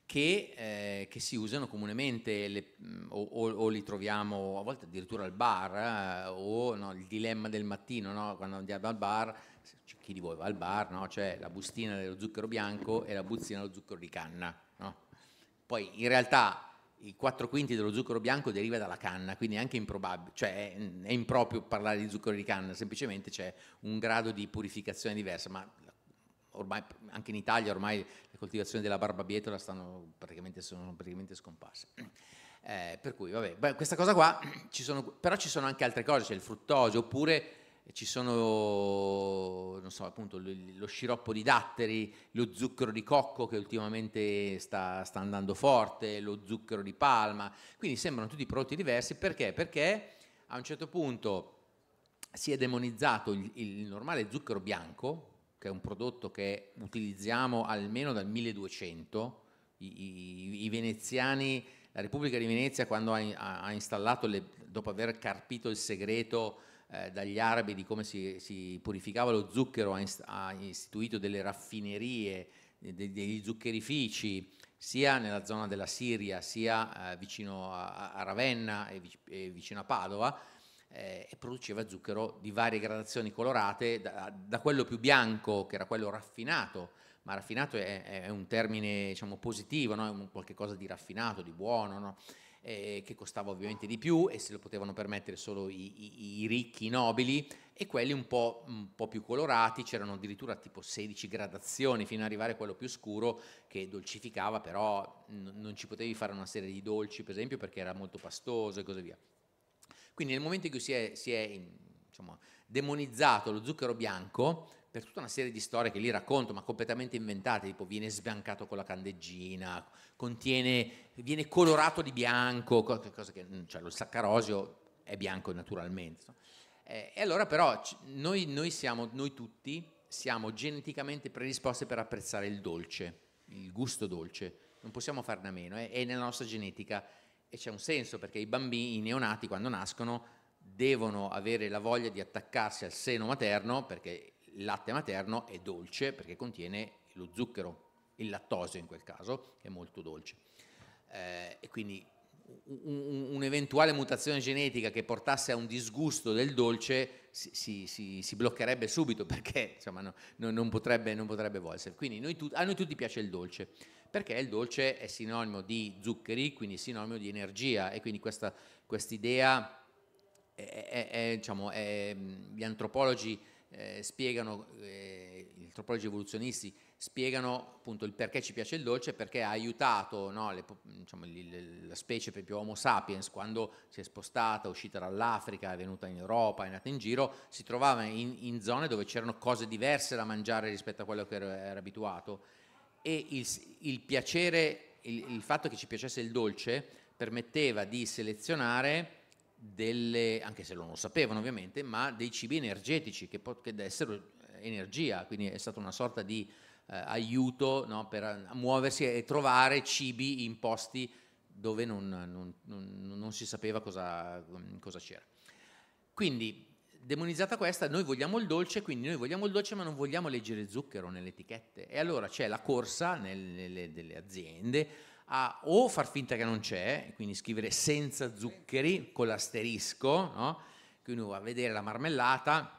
che, eh, che, si usano comunemente le, mm, o, o, o, li troviamo a volte addirittura al bar eh, o no, il dilemma del mattino, no? quando andiamo al bar, chi di voi va al bar, c'è la bustina dello zucchero bianco e la bustina dello zucchero di canna. Poi in realtà i 4 quinti dello zucchero bianco deriva dalla canna, quindi è anche improbabile, cioè è, mm, è improprio parlare di zucchero di canna, semplicemente c'è un grado di purificazione diversa, ma ormai anche in Italia ormai le coltivazioni della barbabietola stanno praticamente, sono praticamente scomparse. Eh, per cui, vabbè, beh, questa cosa qua, ci sono, però ci sono anche altre cose, c'è il fruttosio, oppure ci sono so, appunto, lo sciroppo di datteri, lo zucchero di cocco che ultimamente sta, sta, andando forte, lo zucchero di palma, quindi sembrano tutti prodotti diversi perché? Perché a un certo punto si è demonizzato il, il normale zucchero bianco, che è un prodotto che utilizziamo almeno dal 1200, i, i, i veneziani, la Repubblica di Venezia quando ha, ha installato, le, dopo aver carpito il segreto, eh, dagli arabi di come si, si purificava lo zucchero, ha, ist- ha istituito delle raffinerie, eh, de- degli zuccherifici, sia nella zona della Siria, sia eh, vicino a-, a, Ravenna e, vic- e vicino a Padova, eh, e produceva zucchero di varie gradazioni colorate, da, da, quello più bianco, che era quello raffinato, ma raffinato è, è un termine diciamo, positivo, no? è un, qualcosa di raffinato, di buono, no? eh, che costava ovviamente di più e se lo potevano permettere solo i, i, i ricchi, i nobili, e quelli un po', un po', più colorati, c'erano addirittura tipo 16 gradazioni fino ad arrivare a quello più scuro che dolcificava, però n- non ci potevi fare una serie di dolci, per esempio, perché era molto pastoso e così via. Quindi nel momento in cui si è, si è diciamo, demonizzato lo zucchero bianco, per tutta una serie di storie che lì racconto, ma completamente inventate, tipo viene sbiancato con la candeggina, contiene, viene colorato di bianco, cosa che, mm, cioè lo saccarosio è bianco naturalmente. No? Eh, e allora però noi, noi, siamo, noi tutti siamo geneticamente predisposti per apprezzare il dolce, il gusto dolce, non possiamo farne a meno, eh? è nella nostra genetica e c'è un senso perché i bambini, i neonati quando nascono, devono avere la voglia di attaccarsi al seno materno perché latte materno è dolce perché contiene lo zucchero, il lattosio in quel caso, che è molto dolce. Eh, e quindi un'eventuale mutazione genetica che portasse a un disgusto del dolce si, si, si bloccherebbe subito perché insomma, no, no, non, potrebbe, non potrebbe volsere. Quindi noi tu, a noi tutti piace il dolce perché il dolce è sinonimo di zuccheri, quindi sinonimo di energia e quindi questa idea, diciamo, gli antropologi eh, spiegano, eh, gli antropologi evoluzionisti spiegano appunto il perché ci piace il dolce, perché ha aiutato no, le, diciamo, le, la specie per più Homo sapiens quando si è spostata, uscita dall'Africa, è venuta in Europa, è nata in giro, si trovava in, in zone dove c'erano cose diverse da mangiare rispetto a quello che era, era abituato e il, il piacere, il, il fatto che ci piacesse il dolce permetteva di selezionare delle, anche se non lo sapevano ovviamente, ma dei cibi energetici che, che essere eh, energia, quindi è stata una sorta di eh, aiuto no, per muoversi e trovare cibi in posti dove non, non, non, non si sapeva cosa, mm, cosa c'era. Quindi, demonizzata questa, noi vogliamo il dolce, quindi noi vogliamo il dolce ma non vogliamo leggere zucchero nelle etichette. E allora c'è la corsa nelle, nelle, delle aziende a o far finta che non c'è, quindi scrivere senza zuccheri con l'asterisco, no? quindi uno va a vedere la marmellata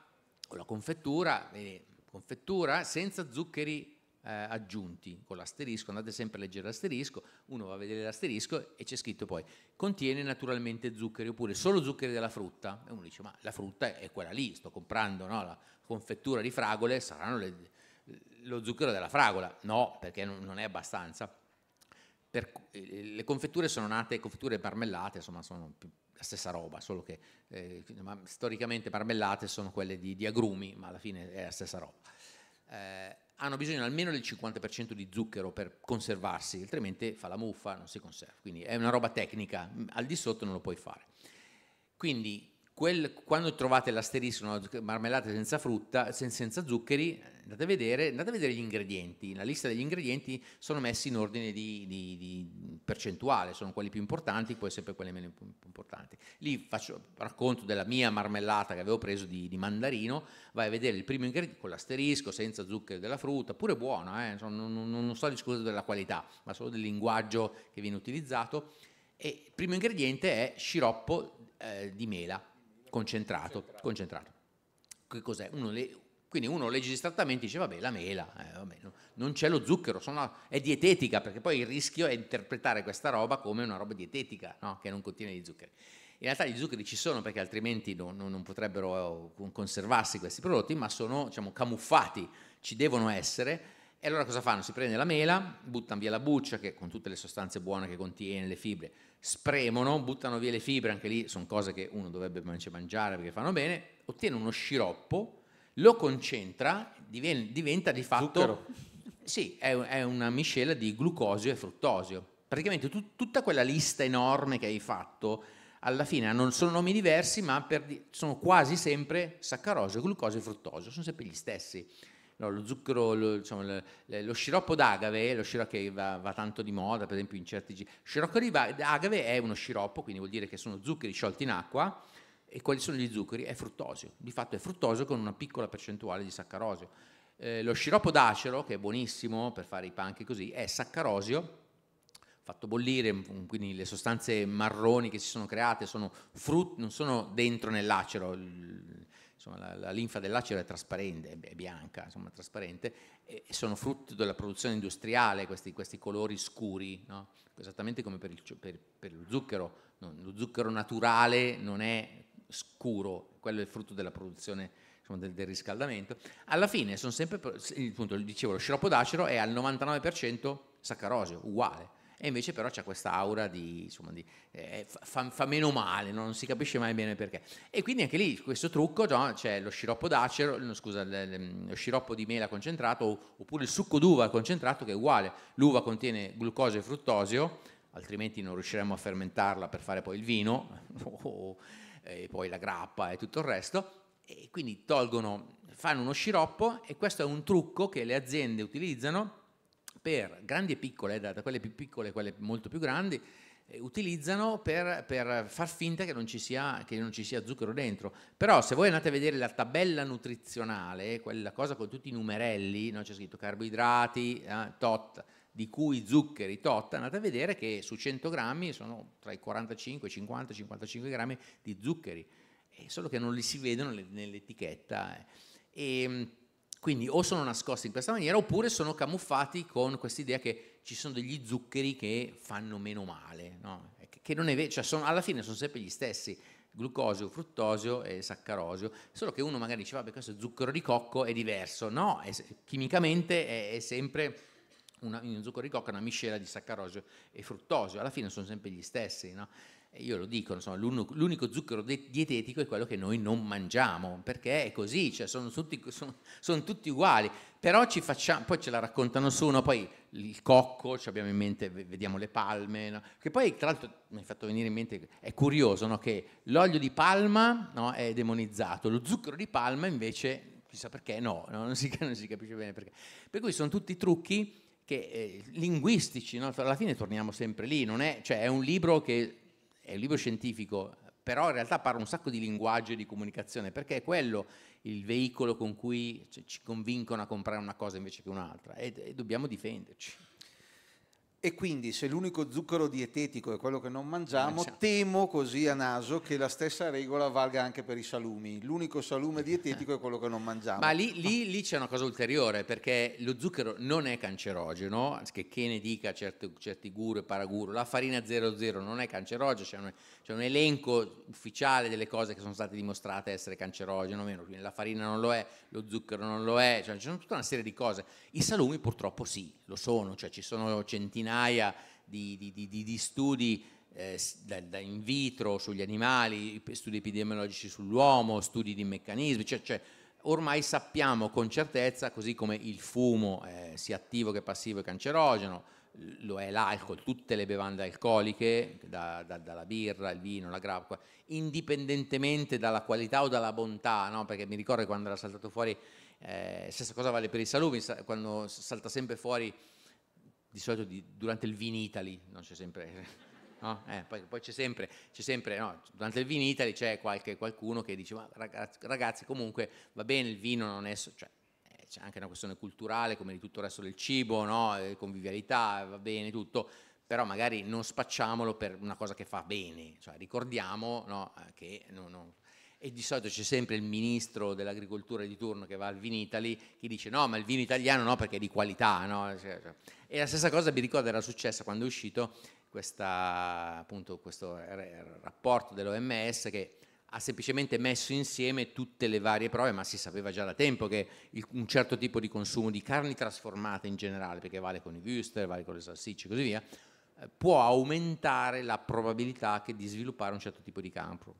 o la confettura, eh, confettura senza zuccheri eh, aggiunti con l'asterisco, andate sempre a leggere l'asterisco, uno va a vedere l'asterisco e c'è scritto poi contiene naturalmente zuccheri oppure solo zuccheri della frutta e uno dice ma la frutta è quella lì, sto comprando no? la confettura di fragole, saranno le, lo zucchero della fragola, no perché non è abbastanza per, eh, eh, le confetture sono nate, confetture e parmellate, insomma, sono la stessa roba, solo che eh, storicamente parmellate sono quelle di, di, agrumi, ma alla fine è la stessa roba. Eh, hanno bisogno almeno del 50% di zucchero per conservarsi, altrimenti fa la muffa, non si conserva. Quindi è una roba tecnica, al di sotto non lo puoi fare. Quindi Quel, quando trovate l'asterisco marmellate senza frutta, sen, senza zuccheri, andate a, vedere, andate a, vedere, gli ingredienti. La lista degli ingredienti sono messi in ordine di, di, di percentuale, sono quelli più importanti, poi sempre quelli meno importanti. Lì faccio racconto della mia marmellata che avevo preso di, di mandarino, vai a vedere il primo ingrediente con l'asterisco, senza zucchero della frutta, pure buona, eh? non, non, non sto discutendo della qualità, ma solo del linguaggio che viene utilizzato. E il primo ingrediente è sciroppo eh, di mela Concentrato, concentrato. concentrato. Uno le, quindi uno legge gli trattamenti e dice vabbè la mela, eh, vabbè, no, non c'è lo zucchero, sono, è dietetica, perché poi il rischio è interpretare questa roba come una roba dietetica, no? che non contiene gli zuccheri. In realtà gli zuccheri ci sono perché altrimenti non, non potrebbero eh, conservarsi questi prodotti, ma sono diciamo, camuffati, ci devono essere. E allora cosa fanno? Si prende la mela, buttano via la buccia, che con tutte le sostanze buone che contiene, le fibre, spremono, buttano via le fibre, anche lì sono cose che uno dovrebbe cioè, mangiare perché fanno bene, ottiene uno sciroppo, lo concentra, diven- diventa di fatto... Zucchero. Sì, è, è, una miscela di glucosio e fruttosio. Praticamente tut- tutta quella lista enorme che hai fatto, alla fine hanno sono nomi diversi, ma di- sono quasi sempre saccarosio, glucosio e fruttosio, sono sempre gli stessi no, lo zucchero, lo, diciamo, le, le, lo sciroppo d'agave, lo sciroppo che va, va, tanto di moda, per esempio in certi giri, sciroppo d'agave è uno sciroppo, quindi vuol dire che sono zuccheri sciolti in acqua, e quali sono gli zuccheri? È fruttosio, di fatto è fruttosio con una piccola percentuale di saccarosio. Eh, lo sciroppo d'acero, che è buonissimo per fare i panchi così, è saccarosio fatto bollire, mm, mm, quindi le sostanze marroni che si sono create sono frut- non sono dentro nell'acero, insomma, la, la, linfa dell'acero è trasparente, è bianca, insomma, trasparente, e sono frutto della produzione industriale questi, questi colori scuri, no? esattamente come per, il, per, per lo zucchero, no, lo zucchero naturale non è scuro, quello è frutto della produzione insomma, del, del, riscaldamento. Alla fine sono sempre, appunto, dicevo, lo sciroppo d'acero è al 99% saccarosio, uguale e invece però c'è questa aura di, insomma, di, eh, fa, fa, meno male, no? non si capisce mai bene perché. E quindi anche lì questo trucco, no? c'è lo sciroppo d'acero, no, scusa, lo sciroppo di mela concentrato oppure il succo d'uva concentrato che è uguale, l'uva contiene glucosio e fruttosio, altrimenti non riusciremmo a fermentarla per fare poi il vino, e poi la grappa e tutto il resto, e quindi tolgono, fanno uno sciroppo e questo è un trucco che le aziende utilizzano per grandi e piccole, eh, da, da quelle più piccole a quelle molto più grandi, eh, utilizzano per, per, far finta che non, sia, che non, ci sia, zucchero dentro. Però se voi andate a vedere la tabella nutrizionale, quella cosa con tutti i numerelli, no? c'è scritto carboidrati, eh, tot, di cui zuccheri, tot, andate a vedere che su 100 grammi sono tra i 45, 50, 55 grammi di zuccheri, eh, solo che non li si vedono nell'etichetta. E, ehm, quindi o sono nascosti in questa maniera oppure sono camuffati con quest'idea che ci sono degli zuccheri che fanno meno male, no? che non è vero, cioè sono, alla fine sono sempre gli stessi, glucosio, fruttosio e saccarosio, solo che uno magari dice vabbè questo zucchero di cocco è diverso, no, è, chimicamente è, è sempre una, in un zucchero di cocco è una miscela di saccarosio e fruttosio, alla fine sono sempre gli stessi, no? io lo dico, insomma, l'unico, zucchero dietetico è quello che noi non mangiamo, perché è così, cioè sono, tutti, sono, sono tutti, uguali, però ci facciamo, poi ce la raccontano su, no? poi il cocco, abbiamo in mente, vediamo le palme, no? che poi tra l'altro mi è fatto venire in mente, è curioso no? che l'olio di palma è demonizzato, lo zucchero di palma invece, chissà perché no, non si, non, si, capisce bene perché. Per cui sono tutti trucchi che, eh, linguistici, alla fine torniamo sempre lì, è, cioè, è un libro che è un libro scientifico, però in realtà parla un sacco di linguaggio e di comunicazione, perché è quello il veicolo con cui ci convincono a comprare una cosa invece che un'altra e, e dobbiamo difenderci. E quindi se l'unico zucchero dietetico è quello che non mangiamo, temo così a naso che la stessa regola valga anche per i salumi. L'unico salume dietetico è quello che non mangiamo. Ma lì, lì, lì c'è una cosa ulteriore, perché lo zucchero non è cancerogeno, che, che ne dica certi, certi guru e paraguru, la farina 00 non è cancerogeno, c'è un, c'è un, elenco ufficiale delle cose che sono state dimostrate essere cancerogeno, meno, quindi la farina non lo è, lo zucchero non lo è, cioè, c'è tutta una serie di cose. I salumi purtroppo sì lo sono, cioè ci sono centinaia di, di, di, di studi eh, da, da, in vitro sugli animali, studi epidemiologici sull'uomo, studi di meccanismi, cioè, cioè ormai sappiamo con certezza, così come il fumo eh, sia attivo che passivo e cancerogeno, lo è l'alcol, tutte le bevande alcoliche, da, da, dalla birra, il vino, la grappa, indipendentemente dalla qualità o dalla bontà, no? perché mi ricordo quando era saltato fuori eh, stessa cosa vale per i salumi, quando salta sempre fuori, di solito di, durante il Vin Italy, non c'è sempre... No? Eh, poi, poi c'è sempre, sempre no, durante il Vin Italy c'è qualcuno che dice ma ragazzi, ragazzi, comunque va bene il vino non è... Cioè, eh, c'è anche una questione culturale come di tutto il resto del cibo, no? Eh, convivialità, va bene tutto, però magari non spacciamolo per una cosa che fa bene, cioè ricordiamo no, eh, che non, non, e di solito c'è sempre il ministro dell'agricoltura di turno che va al Vinitali che dice no ma il vino italiano no perché è di qualità no? Cioè, cioè. e la stessa cosa mi ricordo era successa quando è uscito questa, appunto, questo rapporto dell'OMS che ha semplicemente messo insieme tutte le varie prove, ma si sapeva già da tempo che il, un certo tipo di consumo di carni trasformate in generale, perché vale con i wuster, vale con le salsicce e così via, può aumentare la probabilità di sviluppare un certo tipo di cancro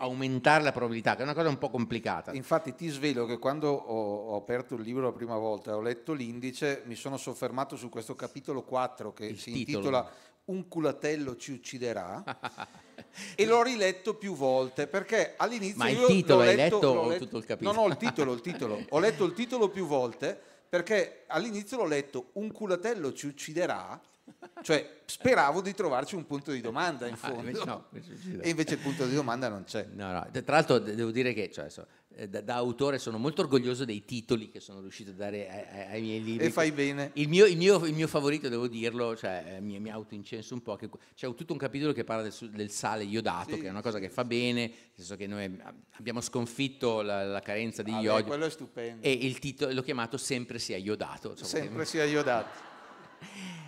aumentare la probabilità, che è una cosa un po' complicata. Infatti ti svelo che quando ho, ho aperto il libro la prima volta e ho letto l'indice, mi sono soffermato su questo capitolo 4 che il si titolo. intitola Un culatello ci ucciderà. e l'ho riletto più volte perché all'inizio... Ma il titolo hai letto, letto letto, tutto il capitolo? No, no, il titolo, il titolo. ho letto il titolo più volte perché all'inizio l'ho letto Un culatello ci ucciderà cioè, speravo di trovarci un punto di domanda in ah, fondo. Ah, invece no, invece e invece il punto di domanda non c'è. No, no. Tra l'altro devo dire che cioè, so, eh, da, da, autore sono molto orgoglioso dei titoli che sono riuscito a dare ai, ai miei libri. E fai bene. Il mio, il mio, il mio favorito, devo dirlo, cioè, eh, mi, mi autoincenso un po', che c'è tutto un capitolo che parla del, del sale iodato, sì, che è una cosa che fa bene, nel senso che noi abbiamo sconfitto la, la carenza di ah, iodio. Beh, quello è stupendo. E il titolo l'ho chiamato Sempre sia iodato. Insomma, sempre sia iodato.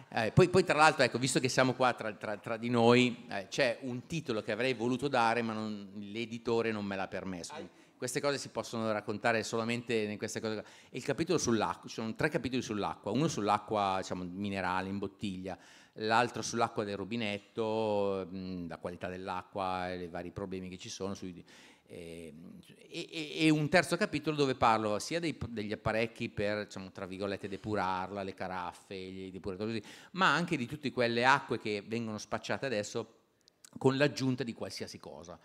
Eh, poi, poi, tra l'altro, ecco, visto che siamo qua tra, tra, tra di noi, eh, c'è un titolo che avrei voluto dare, ma non, l'editore non me l'ha permesso. Quindi, queste cose si possono raccontare solamente in queste cose. Il capitolo sull'acqua, ci sono tre capitoli sull'acqua, uno sull'acqua diciamo, minerale in bottiglia, l'altro sull'acqua del rubinetto, mh, mm, la qualità dell'acqua e i vari problemi che ci sono. Sui, Ehm, e, e, e, un terzo capitolo dove parlo sia dei, degli apparecchi per, diciamo, tra virgolette, depurarla, le caraffe, i depuratori, ma anche di tutte quelle acque che vengono spacciate adesso con l'aggiunta di qualsiasi cosa.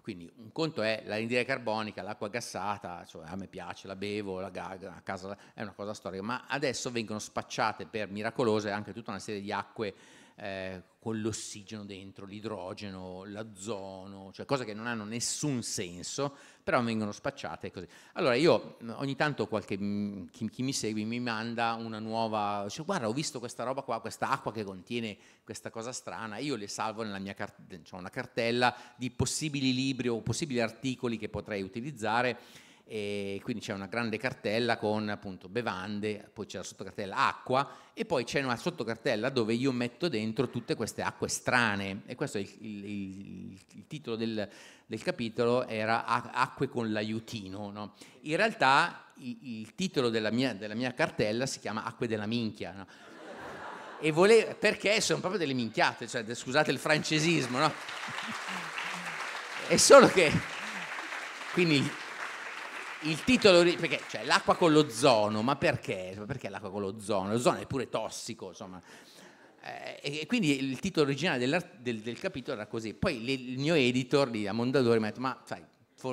Quindi un conto è l'anidride carbonica, l'acqua gassata, cioè a me piace, la bevo, la gaga, a casa è una cosa storica, ma adesso vengono spacciate per miracolose anche tutta una serie di acque eh, con l'ossigeno dentro, l'idrogeno, l'azono, cioè cose che non hanno nessun senso, però vengono spacciate così. Allora io ogni tanto qualche, mm, chi, chi mi segue mi manda una nuova, cioè, guarda ho visto questa roba qua, questa acqua che contiene questa cosa strana, io le salvo nella mia cart- cioè una cartella di possibili libri o possibili articoli che potrei utilizzare e quindi c'è una grande cartella con appunto bevande, poi c'è la sottocartella acqua e poi c'è una sottocartella dove io metto dentro tutte queste acque strane e questo è il, il, il titolo del, del, capitolo era acque con l'aiutino. No? In realtà il, il titolo della mia, della mia, cartella si chiama acque della minchia. No? Volevo, perché sono proprio delle minchiate, cioè, scusate il francesismo, no? È solo che quindi il titolo perché cioè, l'acqua con l'ozono, ma perché? Perché l'acqua con l'ozono? L'ozono è pure tossico, insomma. Eh, e quindi il titolo originale del, del, capitolo era così. Poi le, il mio editor lì a Mondadori mi ha detto: Ma sai,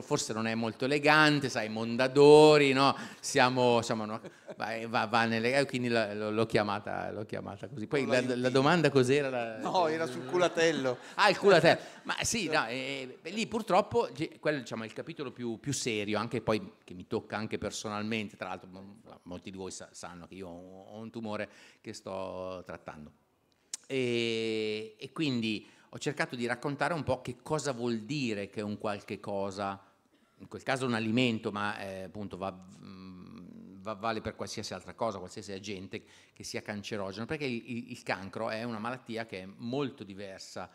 forse non è molto elegante, sai, Mondadori, no? Siamo, siamo no? Va, eh, va, nelle, eh, quindi l'ho chiamata, chiamata così. Poi la, la, domanda cos'era? La, no, era sul culatello. Ah, il culatello. Ma sì, no, eh, eh lì purtroppo, quello diciamo, è il capitolo più, più, serio, anche poi che mi tocca anche personalmente, tra l'altro molti di voi sa, sanno che io ho un tumore che sto trattando. e, e quindi ho cercato di raccontare un po' che cosa vuol dire che un qualche cosa, in quel caso un alimento, ma eh, appunto va, mm, va, vale per qualsiasi altra cosa, qualsiasi agente che sia cancerogeno, perché il, il cancro è una malattia che è molto diversa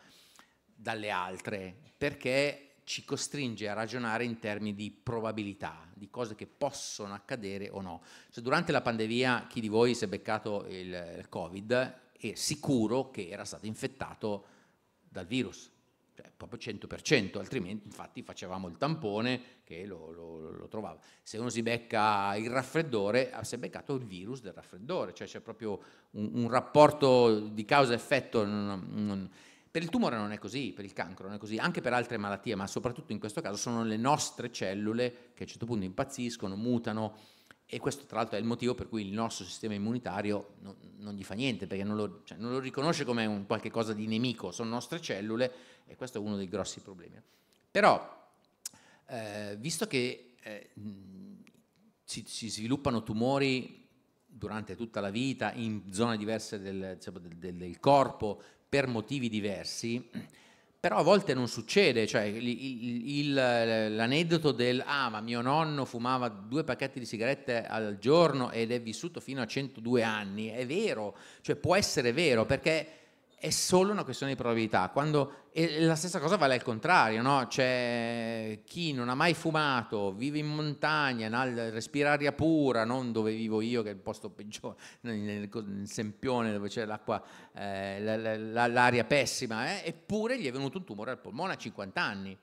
dalle altre, perché ci costringe a ragionare in termini di probabilità, di cose che possono accadere o no. Cioè, durante la pandemia chi di voi si è beccato il, il Covid è sicuro che era stato infettato dal virus, cioè, proprio 100%, altrimenti infatti facevamo il tampone che lo, lo, lo, trovava. Se uno si becca il raffreddore, ah, si è beccato il virus del raffreddore, cioè c'è proprio un, un rapporto di causa-effetto. per il tumore non è così, per il cancro non è così, anche per altre malattie, ma soprattutto in questo caso sono le nostre cellule che a un certo punto impazziscono, mutano, e questo tra l'altro è il motivo per cui il nostro sistema immunitario non, non gli fa niente, perché non lo, cioè, non lo riconosce come un qualche cosa di nemico, sono nostre cellule e questo è uno dei grossi problemi. Però, eh, visto che eh, si, si, sviluppano tumori durante tutta la vita in zone diverse del, del, del corpo per motivi diversi, però a volte non succede, cioè il, il, il, l'aneddoto del ah ma mio nonno fumava due pacchetti di sigarette al giorno ed è vissuto fino a 102 anni, è vero, cioè può essere vero perché è solo una questione di probabilità. Quando, la stessa cosa vale al contrario, no? Cioè, chi non ha mai fumato, vive in montagna, no? respira aria pura, non dove vivo io, che è il posto peggiore, nel, nel sempione dove c'è l'acqua, eh, l'aria pessima, eh? eppure gli è venuto un tumore al polmone a 50 anni.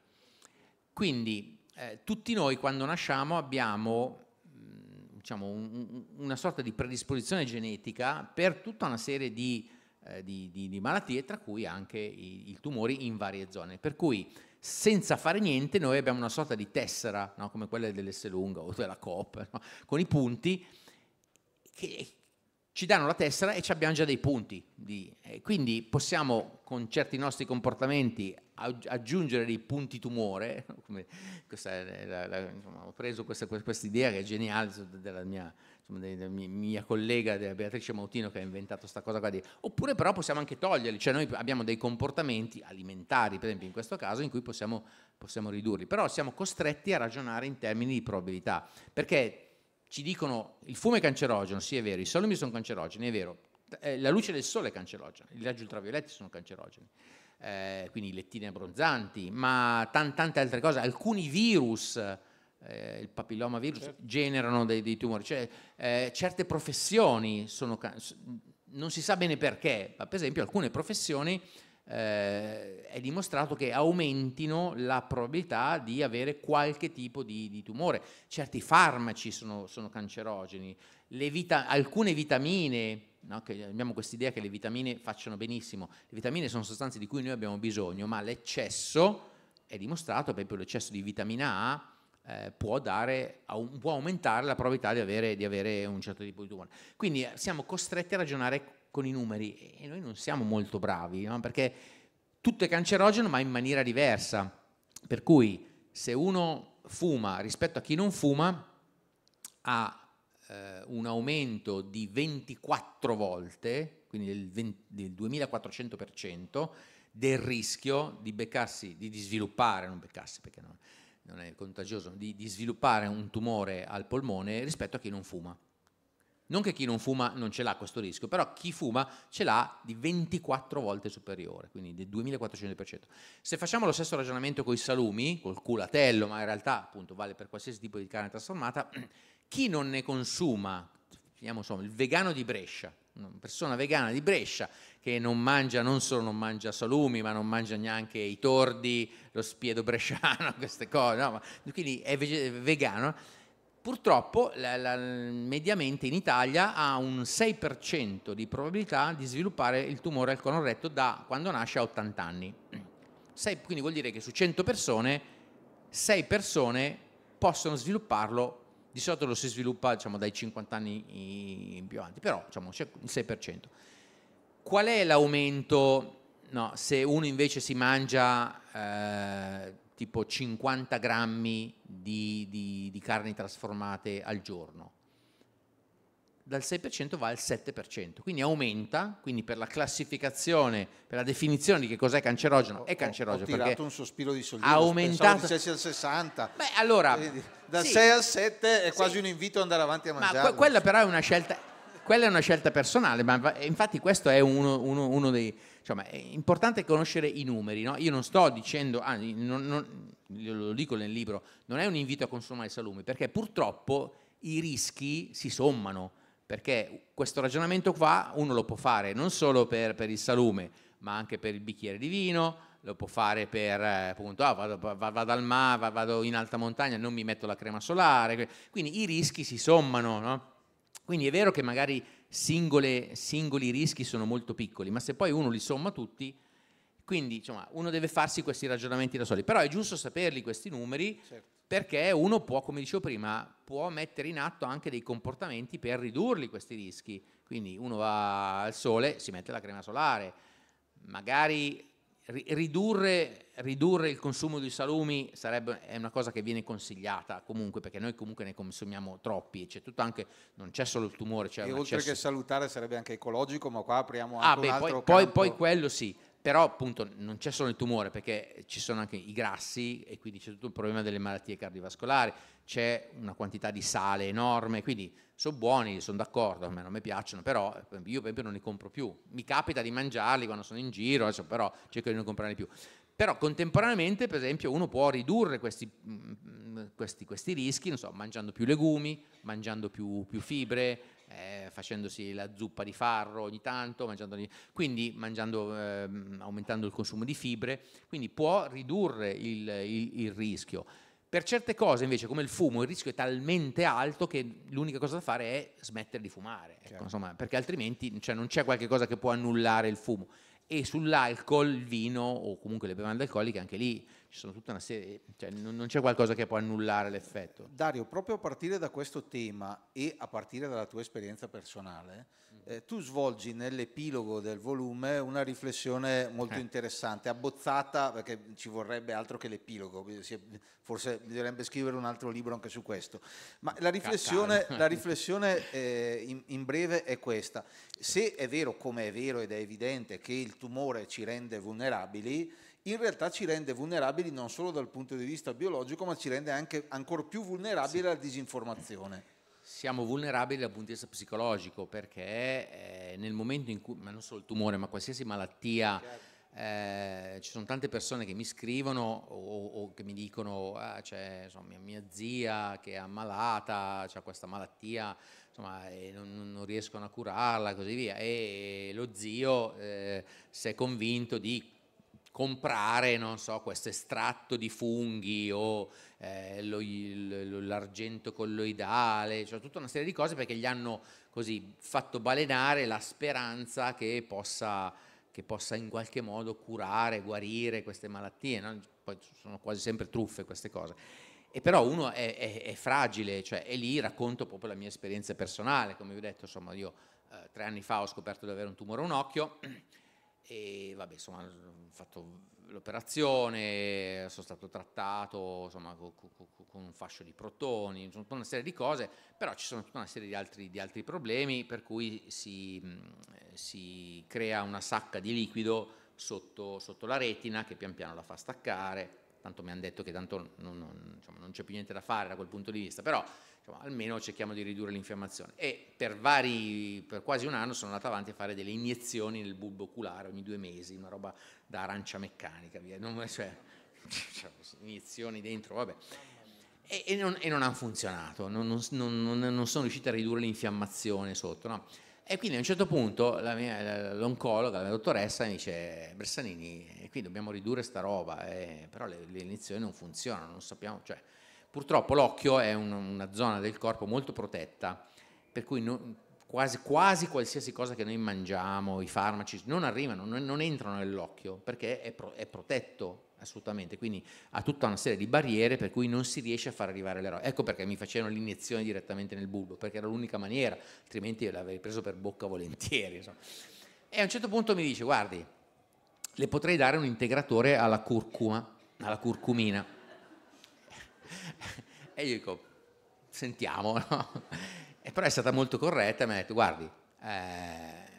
Quindi, eh, tutti noi quando nasciamo abbiamo mm, diciamo, un, una sorta di predisposizione genetica per tutta una serie di eh, di, di, di, malattie, tra cui anche i, i, tumori in varie zone. Per cui senza fare niente noi abbiamo una sorta di tessera, no? come quella dell'S lunga o della COP, no? con i punti che ci danno la tessera e ci abbiamo già dei punti. Di, eh, quindi possiamo con certi nostri comportamenti aggiungere dei punti tumore. Come, è, la, la, insomma, ho preso questa idea che è geniale della mia mia collega Beatrice Mautino che ha inventato questa cosa qua di, oppure però possiamo anche toglierli, cioè noi abbiamo dei comportamenti alimentari, per esempio in questo caso, in cui possiamo, possiamo ridurli, però siamo costretti a ragionare in termini di probabilità, perché ci dicono il fumo è cancerogeno, sì è vero, i solumi sono cancerogeni, è vero, eh, la luce del sole è cancerogena, i raggi ultravioletti sono cancerogeni, eh, quindi i lettini abbronzanti, ma tan- tante altre cose, alcuni virus eh, il papilloma virus certo. generano dei, dei, tumori. Cioè, eh, certe professioni sono, non si sa bene perché, ma per esempio alcune professioni eh, è dimostrato che aumentino la probabilità di avere qualche tipo di, di tumore. Certi farmaci sono, sono cancerogeni, vita, alcune vitamine, no, abbiamo questa idea che le vitamine facciano benissimo, le vitamine sono sostanze di cui noi abbiamo bisogno, ma l'eccesso è dimostrato, per esempio l'eccesso di vitamina A, eh, può, dare, può, aumentare la probabilità di avere, di avere, un certo tipo di tumore. Quindi eh, siamo costretti a ragionare con i numeri e noi non siamo molto bravi, no? perché tutto è cancerogeno ma in maniera diversa. Per cui se uno fuma rispetto a chi non fuma ha eh, un aumento di 24 volte, quindi del, 20, del 2400%, del rischio di beccarsi, di, di sviluppare, non beccarsi perché no, non è contagioso, di, di sviluppare un tumore al polmone rispetto a chi non fuma. Non che chi non fuma non ce l'ha questo rischio, però chi fuma ce l'ha di 24 volte superiore, quindi del 2400%. Se facciamo lo stesso ragionamento con i salumi, col culatello, ma in realtà appunto vale per qualsiasi tipo di carne trasformata, chi non ne consuma, diciamo insomma, il vegano di Brescia, una persona vegana di Brescia che non mangia, non solo non mangia salumi, ma non mangia neanche i tordi, lo spiedo bresciano, queste cose, no? quindi è vegano. Purtroppo la, la, mediamente in Italia ha un 6% di probabilità di sviluppare il tumore al colon retto da quando nasce a 80 anni. 6, quindi vuol dire che su 100 persone, 6 persone possono svilupparlo di solito lo si sviluppa diciamo, dai 50 anni in più avanti, però diciamo, c'è il 6%. Qual è l'aumento no, se uno invece si mangia eh, tipo 50 grammi di, di, di carni trasformate al giorno? dal 6% va al 7%, quindi aumenta, quindi per la classificazione, per la definizione di che cos'è cancerogeno, ho, è cancerogeno. Ho tirato un sospiro di sollievo, ha aumentato dal 6 al 60. Beh, allora, eh, dal sì, 6 al 7 è quasi sì. un invito ad andare avanti a mangiare. Ma quella però è una scelta, quella è una scelta personale, ma infatti questo è uno, uno, uno dei... Insomma, è importante conoscere i numeri, no? Io non sto dicendo, anzi, non, non, lo dico nel libro, non è un invito a consumare salumi, perché purtroppo i rischi si sommano perché questo ragionamento qua uno lo può fare non solo per, per il salume, ma anche per il bicchiere di vino, lo può fare per eh, appunto ah, vado, vado, al mare, vado in alta montagna, non mi metto la crema solare, quindi i rischi si sommano, no? Quindi è vero che magari singole, singoli rischi sono molto piccoli, ma se poi uno li somma tutti, quindi insomma, uno deve farsi questi ragionamenti da soli, però è giusto saperli questi numeri certo perché uno può, come dicevo prima, può mettere in atto anche dei comportamenti per ridurli questi rischi. Quindi uno va al sole, si mette la crema solare, magari Ridurre, ridurre, il consumo di salumi sarebbe, è una cosa che viene consigliata comunque, perché noi comunque ne consumiamo troppi, c'è tutto anche, non c'è solo il tumore. C'è e oltre accesso... che salutare sarebbe anche ecologico, ma qua apriamo anche ah, beh, poi, poi, poi, quello sì, però appunto non c'è solo il tumore perché ci sono anche i grassi e quindi c'è tutto il problema delle malattie cardiovascolari, c'è una quantità di sale enorme, quindi sono buoni, sono d'accordo, a me non mi piacciono, però io per esempio non ne compro più, mi capita di mangiarli quando sono in giro, adesso, però cerco di non comprarli più. Però contemporaneamente, per esempio, uno può ridurre questi, mm, mm, questi, questi rischi, so, mangiando più legumi, mangiando più, più fibre, eh, facendosi la zuppa di farro ogni tanto, mangiando, quindi mangiando, eh, aumentando il consumo di fibre, quindi può ridurre il, il, il rischio. Per certe cose invece, come il fumo, il rischio è talmente alto che l'unica cosa da fare è smettere di fumare, ecco, insomma, perché altrimenti cioè, non c'è qualche cosa che può annullare il fumo. E sull'alcol, il vino o comunque le bevande alcoliche, anche lì ci sono tutta una serie, cioè non, c'è qualcosa che può annullare l'effetto. Dario, proprio a partire da questo tema e a partire dalla tua esperienza personale, mm. eh, tu svolgi nell'epilogo del volume una riflessione molto eh. interessante, abbozzata perché ci vorrebbe altro che l'epilogo, forse bisognerebbe scrivere un altro libro anche su questo, ma la riflessione, la riflessione eh, in, in breve è questa, se è vero come è vero ed è evidente che il tumore ci rende vulnerabili, in realtà ci rende vulnerabili non solo dal punto di vista biologico, ma ci rende anche ancora più vulnerabili sì. alla disinformazione. Siamo vulnerabili dal punto di vista psicologico perché eh, nel momento in cui, ma non solo il tumore, ma qualsiasi malattia... Chiaro. Eh, ci sono tante persone che mi scrivono o, o che mi dicono ah, c'è mia, mia, zia che è ammalata, ha questa malattia, insomma, non, non, riescono a curarla e così via. E lo zio eh, si è convinto di comprare, non so, questo estratto di funghi o eh, lo, l'argento colloidale, cioè tutta una serie di cose perché gli hanno così fatto balenare la speranza che possa, che possa in qualche modo curare, guarire queste malattie, no? poi sono quasi sempre truffe queste cose. E però uno è, è, è fragile, cioè, e lì racconto proprio la mia esperienza personale, come vi ho detto, insomma, io eh, tre anni fa ho scoperto di avere un tumore a un occhio e vabbè, insomma, ho fatto l'operazione, sono stato trattato insomma, con, con, con, un fascio di protoni, insomma, una serie di cose, però ci sono tutta una serie di altri, di altri problemi per cui si, mm, si, crea una sacca di liquido sotto, sotto, la retina che pian piano la fa staccare, tanto mi hanno detto che tanto non, non, diciamo, non c'è più niente da fare da quel punto di vista, però diciamo, almeno cerchiamo di ridurre l'infiammazione. E per, vari, per quasi un anno sono andato avanti a fare delle iniezioni nel bulbo oculare ogni due mesi, una roba da arancia meccanica, via. Non, cioè, cioè, iniezioni dentro, vabbè. E, e, non, e non hanno funzionato, non, non, non, sono riuscito a ridurre l'infiammazione sotto. No? E quindi a un certo punto la mia, l'oncologa, la mia dottoressa, mi dice: eh, Bressanini, eh, qui dobbiamo ridurre sta roba, eh, però le, le iniezioni non funzionano, non sappiamo. Cioè, Purtroppo l'occhio è un, una zona del corpo molto protetta, per cui no, quasi, quasi, qualsiasi cosa che noi mangiamo, i farmaci, non arrivano, non, non entrano nell'occhio perché è, pro, è protetto assolutamente, quindi ha tutta una serie di barriere per cui non si riesce a far arrivare l'eroe. Ecco perché mi facevano l'iniezione direttamente nel bulbo, perché era l'unica maniera, altrimenti io l'avrei preso per bocca volentieri. Insomma. E a un certo punto mi dice, guardi, le potrei dare un integratore alla curcuma, alla curcumina. e io dico, sentiamo, no? E però è stata molto corretta, mi ha detto, guardi, eh,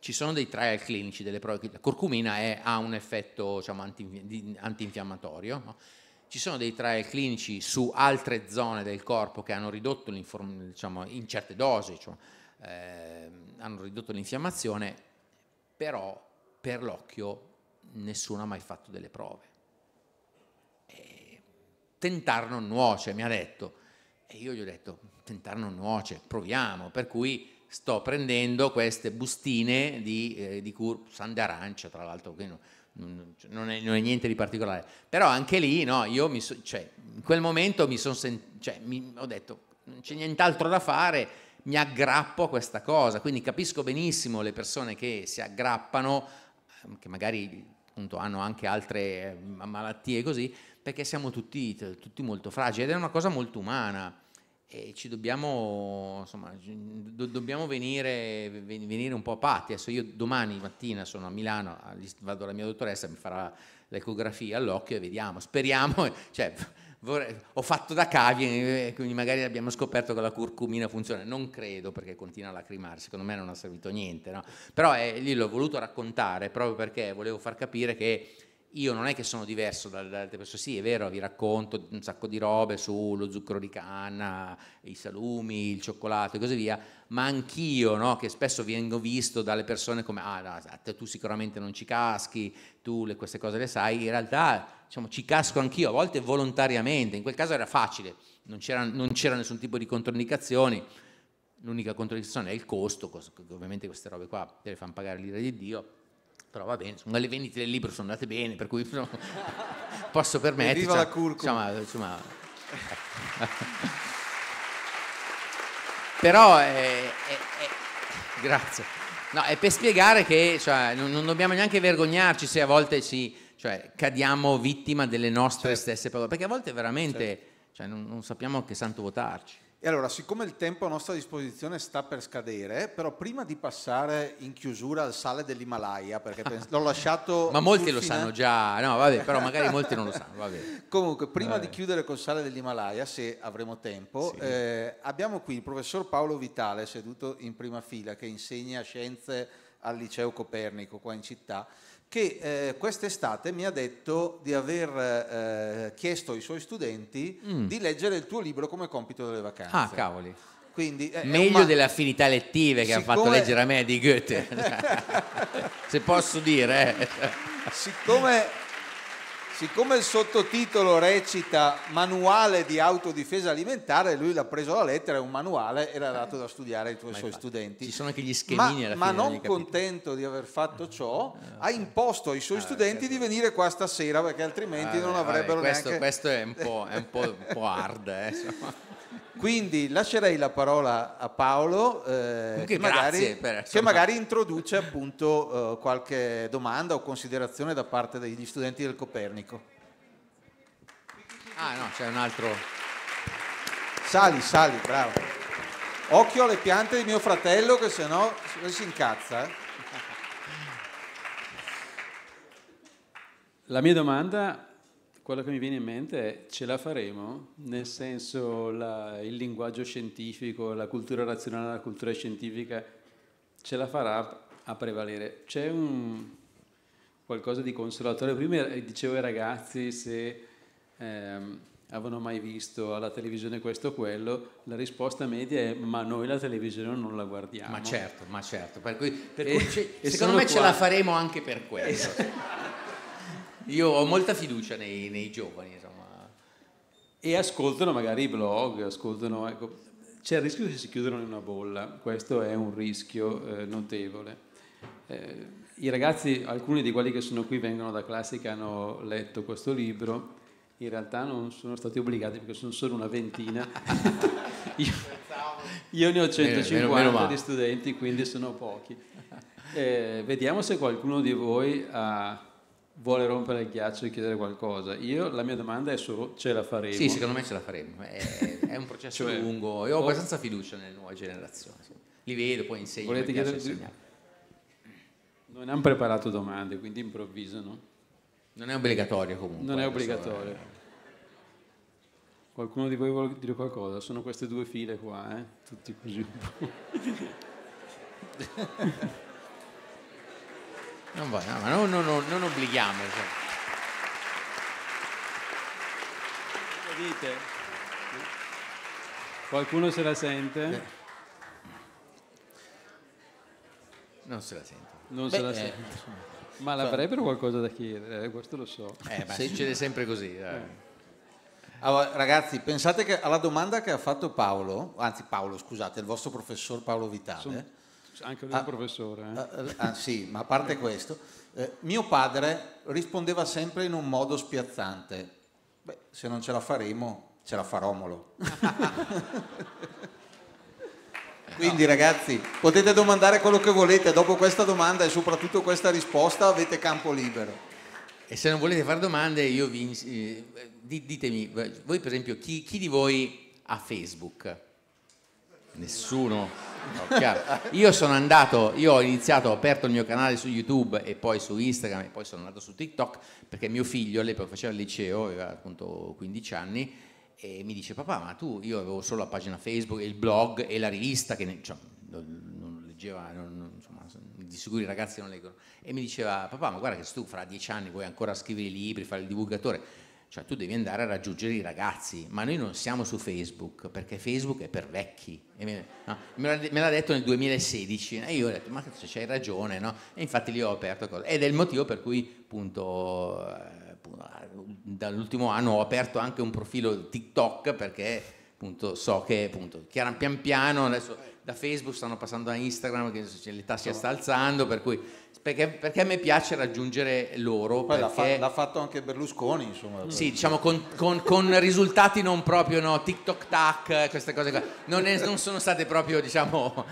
ci sono dei trial clinici, delle prove, la curcumina è, ha un effetto diciamo, antinfiammatorio, no? ci sono dei trial clinici su altre zone del corpo che hanno ridotto diciamo, in certe dosi, cioè, eh, hanno ridotto l'infiammazione, però per l'occhio nessuno ha mai fatto delle prove tentar non nuoce, mi ha detto. E io gli ho detto, tentar non nuoce, proviamo. Per cui sto prendendo queste bustine di, eh, di cur- san d'arancia, tra l'altro, che non, non, è, non, è, niente di particolare. Però anche lì, no, io mi so, cioè, in quel momento mi sono sentito, cioè, mi, ho detto, non c'è nient'altro da fare, mi aggrappo a questa cosa. Quindi capisco benissimo le persone che si aggrappano, che magari hanno anche altre eh, malattie così, perché siamo tutti, tutti molto fragili ed è una cosa molto umana e ci dobbiamo, insomma, do, dobbiamo venire, venire, un po' a patti. Adesso io domani mattina sono a Milano, vado alla mia dottoressa, mi farà l'ecografia all'occhio e vediamo, speriamo, cioè, vorrei, ho fatto da cavie, eh, quindi magari abbiamo scoperto che la curcumina funziona, non credo perché continua a lacrimare, secondo me non ha servito niente, no? però eh, lì l'ho voluto raccontare proprio perché volevo far capire che io non è che sono diverso dalle altre persone, sì è vero, vi racconto un sacco di robe sullo zucchero di canna, i salumi, il cioccolato e così via, ma anch'io no, che spesso vengo visto dalle persone come ah no, esatto, tu sicuramente non ci caschi, tu le, queste cose le sai, in realtà diciamo, ci casco anch'io, a volte volontariamente, in quel caso era facile, non c'era, non c'era nessun tipo di controindicazioni, l'unica controindicazione è il costo, ovviamente queste robe qua te le fanno pagare l'ira di Dio però va bene, insomma, le vendite del libro sono andate bene, per cui insomma, posso permettere. Viva la curcuma! Insomma, insomma, ecco. però è, è, è, grazie. No, è per spiegare che cioè, non, non, dobbiamo neanche vergognarci se a volte ci, cioè, cadiamo vittima delle nostre certo. stesse parole, perché a volte veramente certo. Cioè, non, non sappiamo che santo votarci. E allora, siccome il tempo a nostra disposizione sta per scadere, però prima di passare in chiusura al sale dell'Himalaya, perché pens- l'ho lasciato... Ma molti lo sanno già, no vabbè, però magari molti non lo sanno. Vabbè. Comunque, prima vabbè. di chiudere col sale dell'Himalaya, se avremo tempo, sì. eh, abbiamo qui il professor Paolo Vitale, seduto in prima fila, che insegna scienze al liceo Copernico qua in città che eh, quest'estate mi ha detto di aver eh, chiesto ai suoi studenti mm. di leggere il tuo libro come compito delle vacanze. Ah, cavoli. Quindi, eh, Meglio ma... delle affinità lettive che siccome... hanno fatto leggere a me di Goethe, se posso dire. Eh. siccome siccome il sottotitolo recita manuale di autodifesa alimentare, lui l'ha preso la lettera, è un manuale e l'ha dato da studiare ai tuoi suoi studenti. Ci sono anche gli schemini ma, alla ma non contento di aver fatto eh, ciò, eh, ha imposto ai suoi ah, studenti perché... Certo. di venire qua stasera perché altrimenti ah, non avrebbero vabbè, questo, neanche... Questo è un po', è un po', un po hard, eh, quindi lascerei la parola a Paolo eh, che, magari, per, che, magari, introduce appunto eh, qualche domanda o considerazione da parte degli studenti del Copernico. Ah no, c'è un altro. Sali, sali, bravo. Occhio alle piante di mio fratello che se no si incazza. Eh. La mia domanda quello che mi viene in mente è ce la faremo, nel senso la, il linguaggio scientifico, la cultura razionale, la cultura scientifica ce la farà a prevalere. C'è un qualcosa di consolatorio. Prima eh, dicevo ai ragazzi se ehm, avevano mai visto alla televisione questo o quello, la risposta media è ma noi la televisione non la guardiamo. Ma certo, ma certo, per cui, per e, cui secondo me qua. ce la faremo anche per questo. Io ho molta fiducia nei, nei giovani, insomma. E ascoltano magari i blog, ascoltano... Ecco, c'è il rischio che si chiudano in una bolla, questo è un rischio eh, notevole. Eh, I ragazzi, alcuni di quelli che sono qui vengono da classi che hanno letto questo libro, in realtà non sono stati obbligati perché sono solo una ventina. io, io, ne ho 150 meno, meno di studenti, quindi sono pochi. Eh, vediamo se qualcuno di voi ha vuole rompere il ghiaccio e chiedere qualcosa. Io la mia domanda è solo ce la faremo. Sì, secondo me ce la faremo. È, è un processo cioè, lungo e ho abbastanza fiducia nelle nuove generazioni. Li vedo, poi insegno. Volete chiedere insegnare. Non hanno preparato domande, quindi improvvisano. Non è obbligatorio comunque. Non è obbligatorio. Qualcuno di voi vuole dire qualcosa? Sono queste due file qua, eh? tutti così. un po'. Non, voglio, no, ma non, non, non obblighiamo. Cioè. Dite. Qualcuno se la sente? Beh. Non se la sente. Non Beh, se la eh, sente. Eh. Ma l'avrebbero qualcosa da chiedere, eh, questo lo so. Eh, ma sì. succede sempre così. Eh. Allora, ragazzi, pensate che alla domanda che ha fatto Paolo, anzi Paolo, scusate, il vostro professor Paolo Vitale. Sono anche lui ah, professore. Eh? Eh, eh? Ah, sì, ma a parte questo, eh, mio padre rispondeva sempre in un modo spiazzante. Beh, se non ce la faremo, ce la faromolo. Quindi no. ragazzi, potete domandare quello che volete, dopo questa domanda e soprattutto questa risposta avete campo libero. E se non volete fare domande, io vi, eh, ditemi, voi per esempio, chi, chi di voi ha Facebook? Nessuno. No, io sono andato, io ho iniziato, ho aperto il mio canale su YouTube e poi su Instagram e poi sono andato su TikTok perché mio figlio, all'epoca faceva il liceo, aveva appunto 15 anni e mi dice papà ma tu, io avevo solo la pagina Facebook e il blog e la rivista che ne, cioè, non, leggeva, non, non, insomma, di sicuro i ragazzi non leggono e mi diceva papà ma guarda che tu fra dieci anni vuoi ancora scrivere i libri, fare il divulgatore cioè tu devi andare a raggiungere i ragazzi, ma noi non siamo su Facebook perché Facebook è per vecchi. Me, no? me, l'ha, detto nel 2016 e io ho detto ma c'hai ragione, no? E infatti lì ho aperto cose. Ed è il motivo per cui appunto eh, dall'ultimo anno ho aperto anche un profilo TikTok perché appunto so che appunto pian piano adesso da Facebook stanno passando a Instagram, che l'età si sta alzando, per cui, perché, perché a me piace raggiungere loro. Poi perché, l'ha, fatto anche Berlusconi, insomma. Sì, diciamo con, con, con risultati non proprio, no, TikTok tac, queste cose qua, non, è, non sono state proprio, diciamo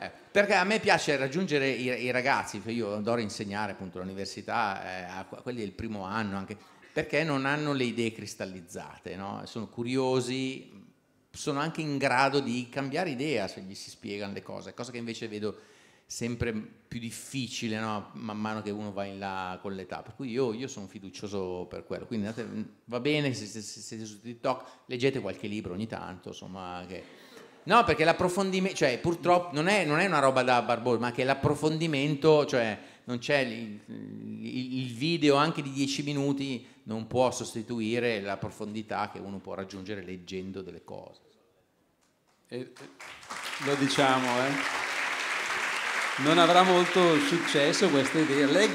eh, perché a me piace raggiungere i, i ragazzi, io adoro insegnare appunto all'università, eh, a quelli del primo anno anche, perché non hanno le idee cristallizzate, no? sono curiosi, sono anche in grado di cambiare idea se gli si spiegano le cose, cosa che invece vedo sempre più difficile no? man mano che uno va in là con l'età. Per cui io, io sono fiducioso per quello. Quindi andate, va bene se, se, se, siete su TikTok, leggete qualche libro ogni tanto, insomma. Che... No, perché l'approfondimento, cioè purtroppo non è, non è una roba da barbone, ma che l'approfondimento, cioè non c'è il, video anche di 10 minuti non può sostituire la profondità che uno può raggiungere leggendo delle cose. E, lo diciamo, eh. non avrà molto successo questa idea. Leg-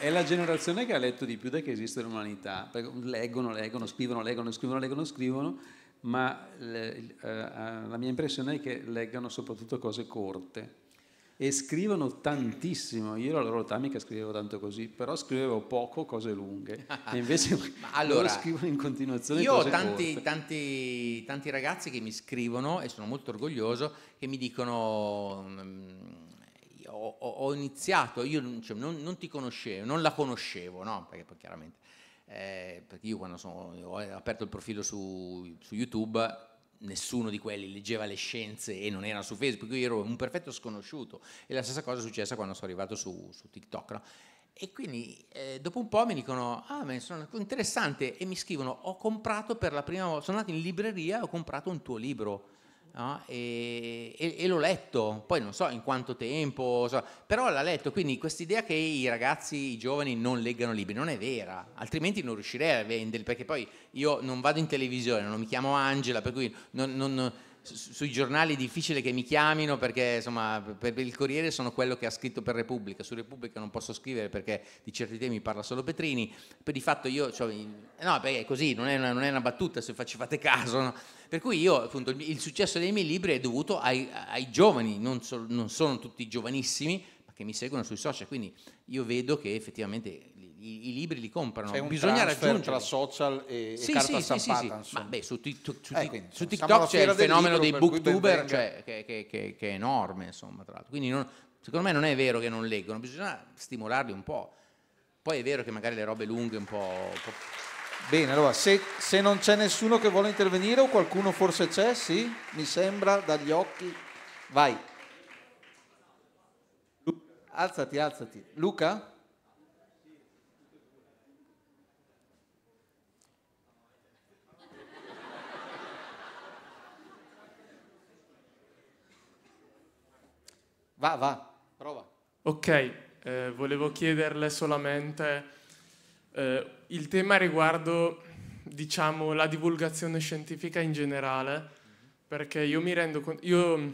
è la generazione che ha letto di più da che esiste l'umanità. Leggono, leggono, scrivono, leggono, scrivono, leggono, scrivono, ma le, eh, eh, la mia impressione è che leggano soprattutto cose corte e scrivono tantissimo. Io ero loro mica scrivevo tanto così, però scrivevo poco cose lunghe. E invece allora, scrivono in continuazione io ho tanti, tanti, tanti, ragazzi che mi scrivono e sono molto orgoglioso che mi dicono mm, ho, ho iniziato, io cioè, non, non, ti conoscevo, non la conoscevo, no? Perché poi chiaramente eh, perché io quando sono, ho aperto il profilo su, su YouTube nessuno di quelli leggeva le scienze e non era su Facebook, io ero un perfetto sconosciuto e la stessa cosa è successa quando sono arrivato su, su TikTok. No? E quindi eh, dopo un po' mi dicono, ah, ma sono interessante, e mi scrivono, ho comprato per la prima volta, sono andato in libreria e ho comprato un tuo libro no? e, e, e, l'ho letto, poi non so in quanto tempo, so, però l'ha letto, quindi quest'idea che i ragazzi, i giovani non leggano libri non è vera, altrimenti non riuscirei a venderli, perché poi io non vado in televisione, non mi chiamo Angela, per cui non, non sui giornali è difficile che mi chiamino perché insomma per, il Corriere sono quello che ha scritto per Repubblica, su Repubblica non posso scrivere perché di certi temi parla solo Petrini, per di fatto io, cioè, eh, no perché è così, non è una, non è una battuta se ci fate caso, no? per cui io appunto il, successo dei miei libri è dovuto ai, ai giovani, non, so, non sono tutti giovanissimi, ma che mi seguono sui social, quindi io vedo che effettivamente i, i, libri li comprano. C'è un Bisogna raggiungere tra social e, sì, e carta sì, stampata. Sì, sì. Ma beh, su, TikTok, su, eh, su TikTok c'è il fenomeno dei booktuber cioè, che, che, che, che, è enorme, insomma, tra l'altro. Quindi non, secondo me non è vero che non leggono, bisogna stimolarli un po'. Poi è vero che magari le robe lunghe un po'... Un po'... Bene, allora, se, se non c'è nessuno che vuole intervenire o qualcuno forse c'è, sì, mi sembra, dagli occhi. Vai. Alzati, alzati. Luca? Va, va, prova. Ok, eh, volevo chiederle solamente eh, il tema riguardo, diciamo, la divulgazione scientifica in generale, mm-hmm. perché io mi rendo conto, io,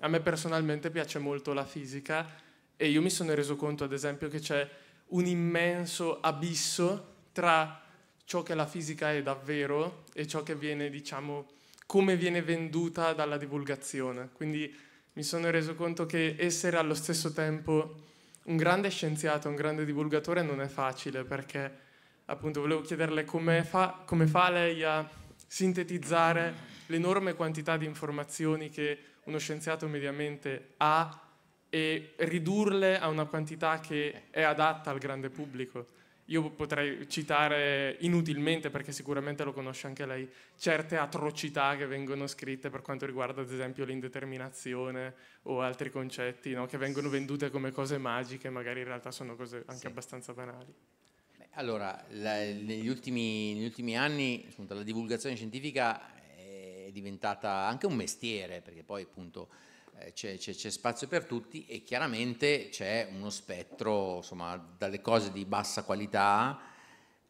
a me personalmente piace molto la fisica e io mi sono reso conto, ad esempio, che c'è un immenso abisso tra ciò che la fisica è davvero e ciò che viene, diciamo, come viene venduta dalla divulgazione. Quindi mi sono reso conto che essere allo stesso tempo un grande scienziato, un grande divulgatore non è facile perché appunto volevo chiederle come fa, come fa lei a sintetizzare l'enorme quantità di informazioni che uno scienziato mediamente ha e ridurle a una quantità che è adatta al grande pubblico. Io potrei citare inutilmente, perché sicuramente lo conosce anche lei, certe atrocità che vengono scritte per quanto riguarda ad esempio l'indeterminazione o altri concetti no? che vengono vendute come cose magiche, magari in realtà sono cose anche sì. abbastanza banali. allora, la, negli, ultimi, negli, ultimi, anni appunto, la divulgazione scientifica è diventata anche un mestiere, perché poi appunto eh, c'è, spazio per tutti e chiaramente c'è uno spettro, insomma, dalle cose di bassa qualità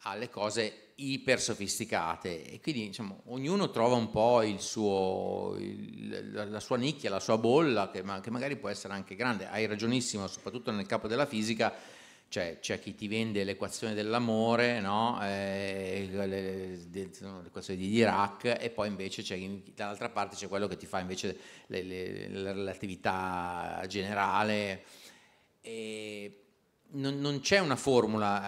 alle cose iper sofisticate e quindi diciamo, ognuno trova un po' il suo, il, la sua nicchia, la sua bolla che, ma, che magari può essere anche grande. Hai ragionissimo, soprattutto nel campo della fisica cioè c'è chi ti vende l'equazione dell'amore, no? eh, l'equazione di Dirac, e poi invece c'è, dall'altra parte c'è quello che ti fa invece le, le, la relatività generale. E non, non c'è una formula.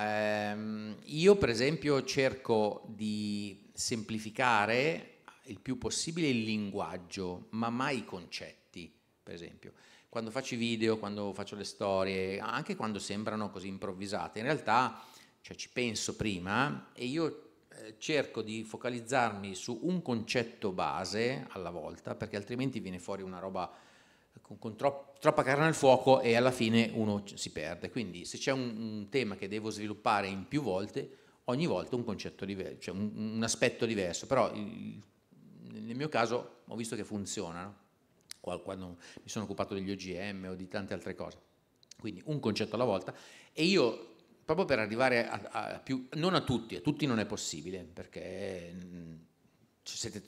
Eh, io per esempio cerco di semplificare il più possibile il linguaggio, ma mai i concetti, per esempio quando faccio i video, quando faccio le storie, anche quando sembrano così improvvisate, in realtà cioè, ci penso prima e io eh, cerco di focalizzarmi su un concetto base alla volta, perché altrimenti viene fuori una roba con, con tro- troppa carne al fuoco e alla fine uno si perde. Quindi se c'è un, un tema che devo sviluppare in più volte, ogni volta un concetto diverso, cioè un, un aspetto diverso, però il, nel mio caso ho visto che funziona. No? quando mi sono occupato degli OGM o di tante altre cose. Quindi un concetto alla volta e io proprio per arrivare a, a più, non a tutti, a tutti non è possibile perché mm,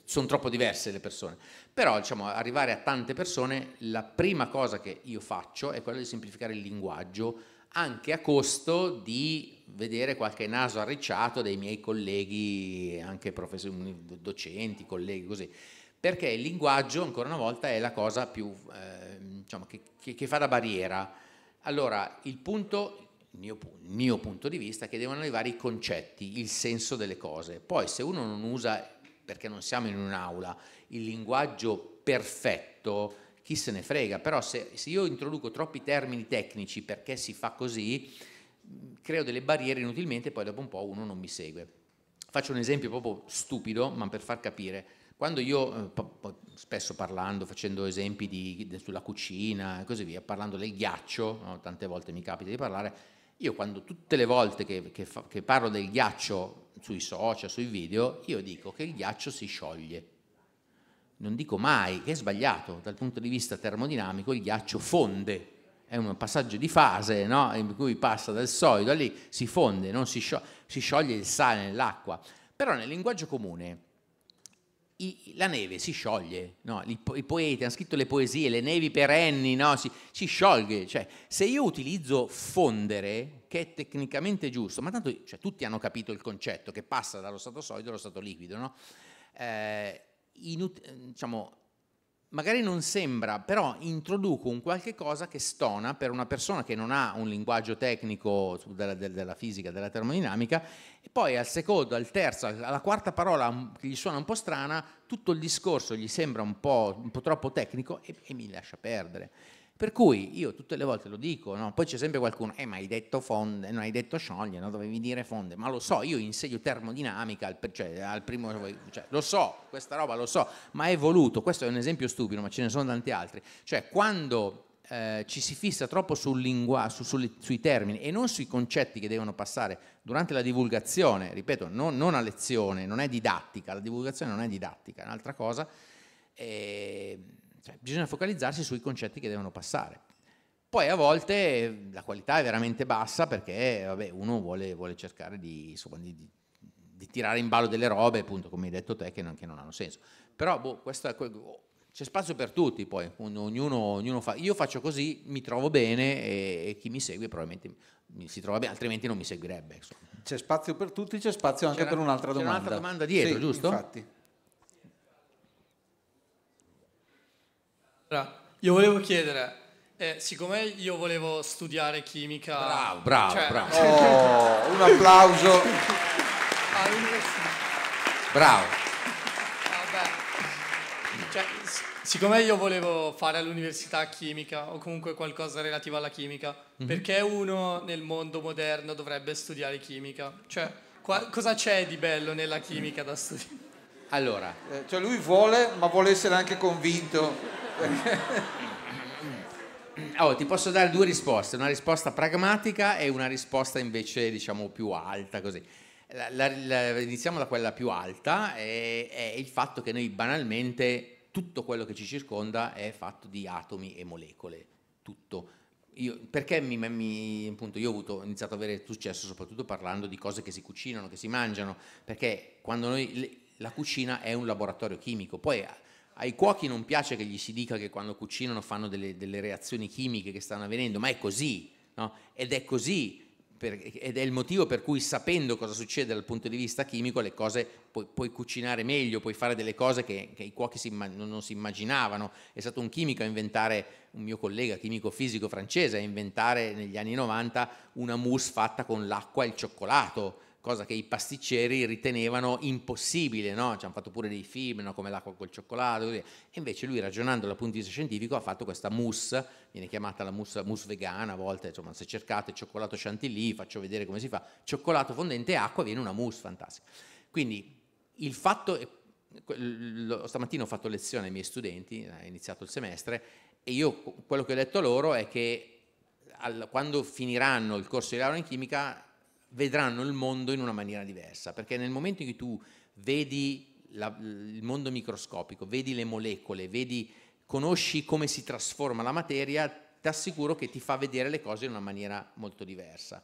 sono troppo diverse le persone, però diciamo arrivare a tante persone, la prima cosa che io faccio è quella di semplificare il linguaggio anche a costo di vedere qualche naso arricciato dei miei colleghi, anche professori, docenti, colleghi così perché il linguaggio, ancora una volta, è la cosa più, eh, diciamo, che, che, che, fa da barriera. Allora, il punto, il mio, mio punto di vista, è che devono arrivare i concetti, il senso delle cose. Poi, se uno non usa, perché non siamo in un'aula, il linguaggio perfetto, chi se ne frega, però se, se, io introduco troppi termini tecnici perché si fa così, creo delle barriere inutilmente e poi dopo un po' uno non mi segue. Faccio un esempio proprio stupido, ma per far capire. Quando io, eh, spesso parlando, facendo esempi di, sulla cucina e così via, parlando del ghiaccio, no? tante volte mi capita di parlare, io quando tutte le volte che, che, fa, che parlo del ghiaccio sui social, sui video, io dico che il ghiaccio si scioglie. Non dico mai che è sbagliato, dal punto di vista termodinamico il ghiaccio fonde, è un passaggio di fase no? in cui passa dal solido a lì, si fonde, si, scioglie, si scioglie il sale nell'acqua. Però nel linguaggio comune i, la neve si scioglie, no? I, i, poeti hanno scritto le poesie, le nevi perenni, no? si, si, scioglie, cioè, se io utilizzo fondere, che è tecnicamente giusto, ma tanto cioè, tutti hanno capito il concetto che passa dallo stato solido allo stato liquido, no? eh, in, diciamo, magari non sembra, però introduco un qualche cosa che stona per una persona che non ha un linguaggio tecnico della, della fisica, della termodinamica, e poi al secondo, al terzo, alla quarta parola che gli suona un po' strana, tutto il discorso gli sembra un po', un po troppo tecnico e, e mi lascia perdere. Per cui io tutte le volte lo dico, no? poi c'è sempre qualcuno, eh ma hai detto fonde, non hai detto scioglie, no? dovevi dire fonde, ma lo so, io insegno termodinamica al, cioè, al primo, cioè, lo so, questa roba lo so, ma è voluto, questo è un esempio stupido, ma ce ne sono tanti altri, cioè quando eh, ci si fissa troppo sul lingua, su, su, sui termini e non sui concetti che devono passare durante la divulgazione, ripeto, non, non, a lezione, non è didattica, la divulgazione non è didattica, è un'altra cosa. Eh, cioè, bisogna focalizzarsi sui concetti che devono passare. Poi a volte la qualità è veramente bassa perché vabbè, uno vuole, vuole cercare di, insomma, di, di, di, tirare in ballo delle robe, appunto, come hai detto te, che non, che non hanno senso. Però boh, questo è oh, quello c'è spazio per tutti, poi ognuno, ognuno, fa. Io faccio così, mi trovo bene e, e chi mi segue probabilmente mi, si trova bene, altrimenti non mi seguirebbe. Insomma. C'è spazio per tutti, c'è spazio anche c'è per un'altra domanda. C'è un'altra domanda dietro, sì, giusto? Infatti. Allora, io volevo chiedere, eh, siccome io volevo studiare chimica... Bravo, bravo, cioè... bravo. Oh, un applauso. bravo. Vabbè. Ah, cioè, siccome io volevo fare all'università chimica o comunque qualcosa relativo alla chimica, mm-hmm. perché uno nel mondo moderno dovrebbe studiare chimica? Cioè, qua- cosa c'è di bello nella chimica da studiare? Allora, eh, cioè lui vuole, ma vuole essere anche convinto Oh, ti posso dare due risposte, una risposta pragmatica e una risposta invece diciamo più alta così. La, la, la, iniziamo da quella più alta, è, è il fatto che noi banalmente tutto quello che ci circonda è fatto di atomi e molecole, tutto. Io, perché mi, mi, appunto, io ho, avuto, ho iniziato ad avere successo soprattutto parlando di cose che si cucinano, che si mangiano, perché quando noi, la cucina è un laboratorio chimico, poi ai cuochi non piace che gli si dica che quando cucinano fanno delle, delle reazioni chimiche che stanno avvenendo, ma è così, no? ed è così, per, ed è il motivo per cui sapendo cosa succede dal punto di vista chimico le cose puoi, puoi cucinare meglio, puoi fare delle cose che, che i cuochi si, non, non si immaginavano. È stato un chimico a inventare, un mio collega chimico fisico francese, a inventare negli anni 90 una mousse fatta con l'acqua e il cioccolato cosa che i pasticceri ritenevano impossibile, no? ci hanno fatto pure dei film no? come l'acqua col cioccolato, e invece lui ragionando dal punto di vista scientifico ha fatto questa mousse, viene chiamata la mousse, mousse vegana a volte, insomma se cercate cioccolato chantilly, faccio vedere come si fa, cioccolato fondente e acqua viene una mousse fantastica. Quindi il fatto, è, stamattina ho fatto lezione ai miei studenti, è iniziato il semestre, e io quello che ho detto loro è che quando finiranno il corso di laurea in chimica vedranno il mondo in una maniera diversa, perché nel momento in cui tu vedi la, il mondo microscopico, vedi le molecole, vedi, conosci come si trasforma la materia, ti assicuro che ti fa vedere le cose in una maniera molto diversa.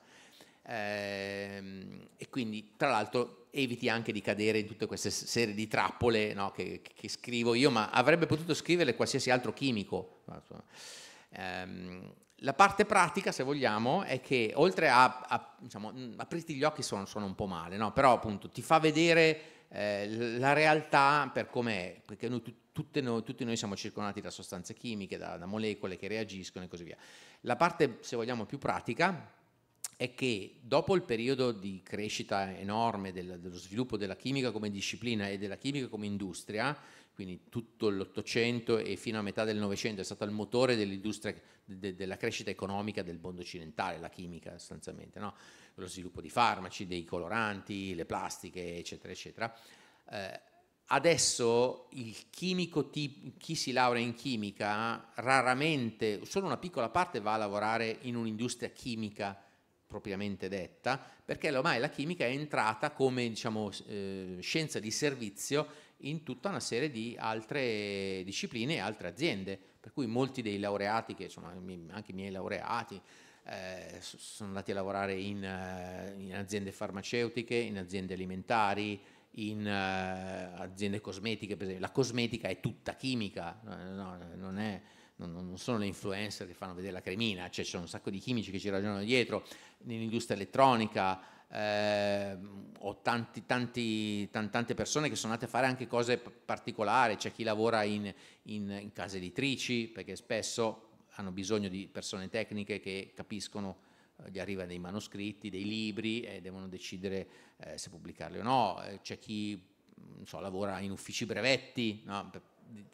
Ehm, e quindi, tra l'altro, eviti anche di cadere in tutte queste serie di trappole no, che, che, scrivo io, ma avrebbe potuto scriverle qualsiasi altro chimico. Ehm, la parte pratica, se vogliamo, è che oltre a, a diciamo, mm, aprirti gli occhi sono, sono un po' male, no? però appunto ti fa vedere eh, la realtà per come è, perché noi, noi, tutti noi siamo circondati da sostanze chimiche, da, da molecole che reagiscono e così via. La parte, se vogliamo, più pratica è che dopo il periodo di crescita enorme del, dello sviluppo della chimica come disciplina e della chimica come industria, quindi tutto l'Ottocento e fino a metà del Novecento è stato il motore dell'industria, de, della crescita economica del mondo occidentale, la chimica sostanzialmente, no? lo sviluppo di farmaci, dei coloranti, le plastiche, eccetera, eccetera. Eh, adesso tip, chi si laurea in chimica raramente, solo una piccola parte va a lavorare in un'industria chimica propriamente detta, perché ormai la chimica è entrata come diciamo, eh, scienza di servizio in tutta una serie di altre discipline e altre aziende, per cui molti dei laureati, che insomma, anche i miei laureati, eh, sono andati a lavorare in, eh, in, aziende farmaceutiche, in aziende alimentari, in uh, aziende cosmetiche, per esempio. La cosmetica è tutta chimica, eh, no, non, è, non, sono le influencer che fanno vedere la cremina, cioè c'è un sacco di chimici che ci ragionano dietro, nell'industria elettronica, eh, ho tanti, tanti, tante persone che sono andate a fare anche cose particolari, c'è chi lavora in, in, in case editrici perché spesso hanno bisogno di persone tecniche che capiscono eh, gli arrivano dei manoscritti, dei libri e devono decidere eh, se pubblicarli o no. Eh, c'è chi so, lavora in uffici brevetti no, per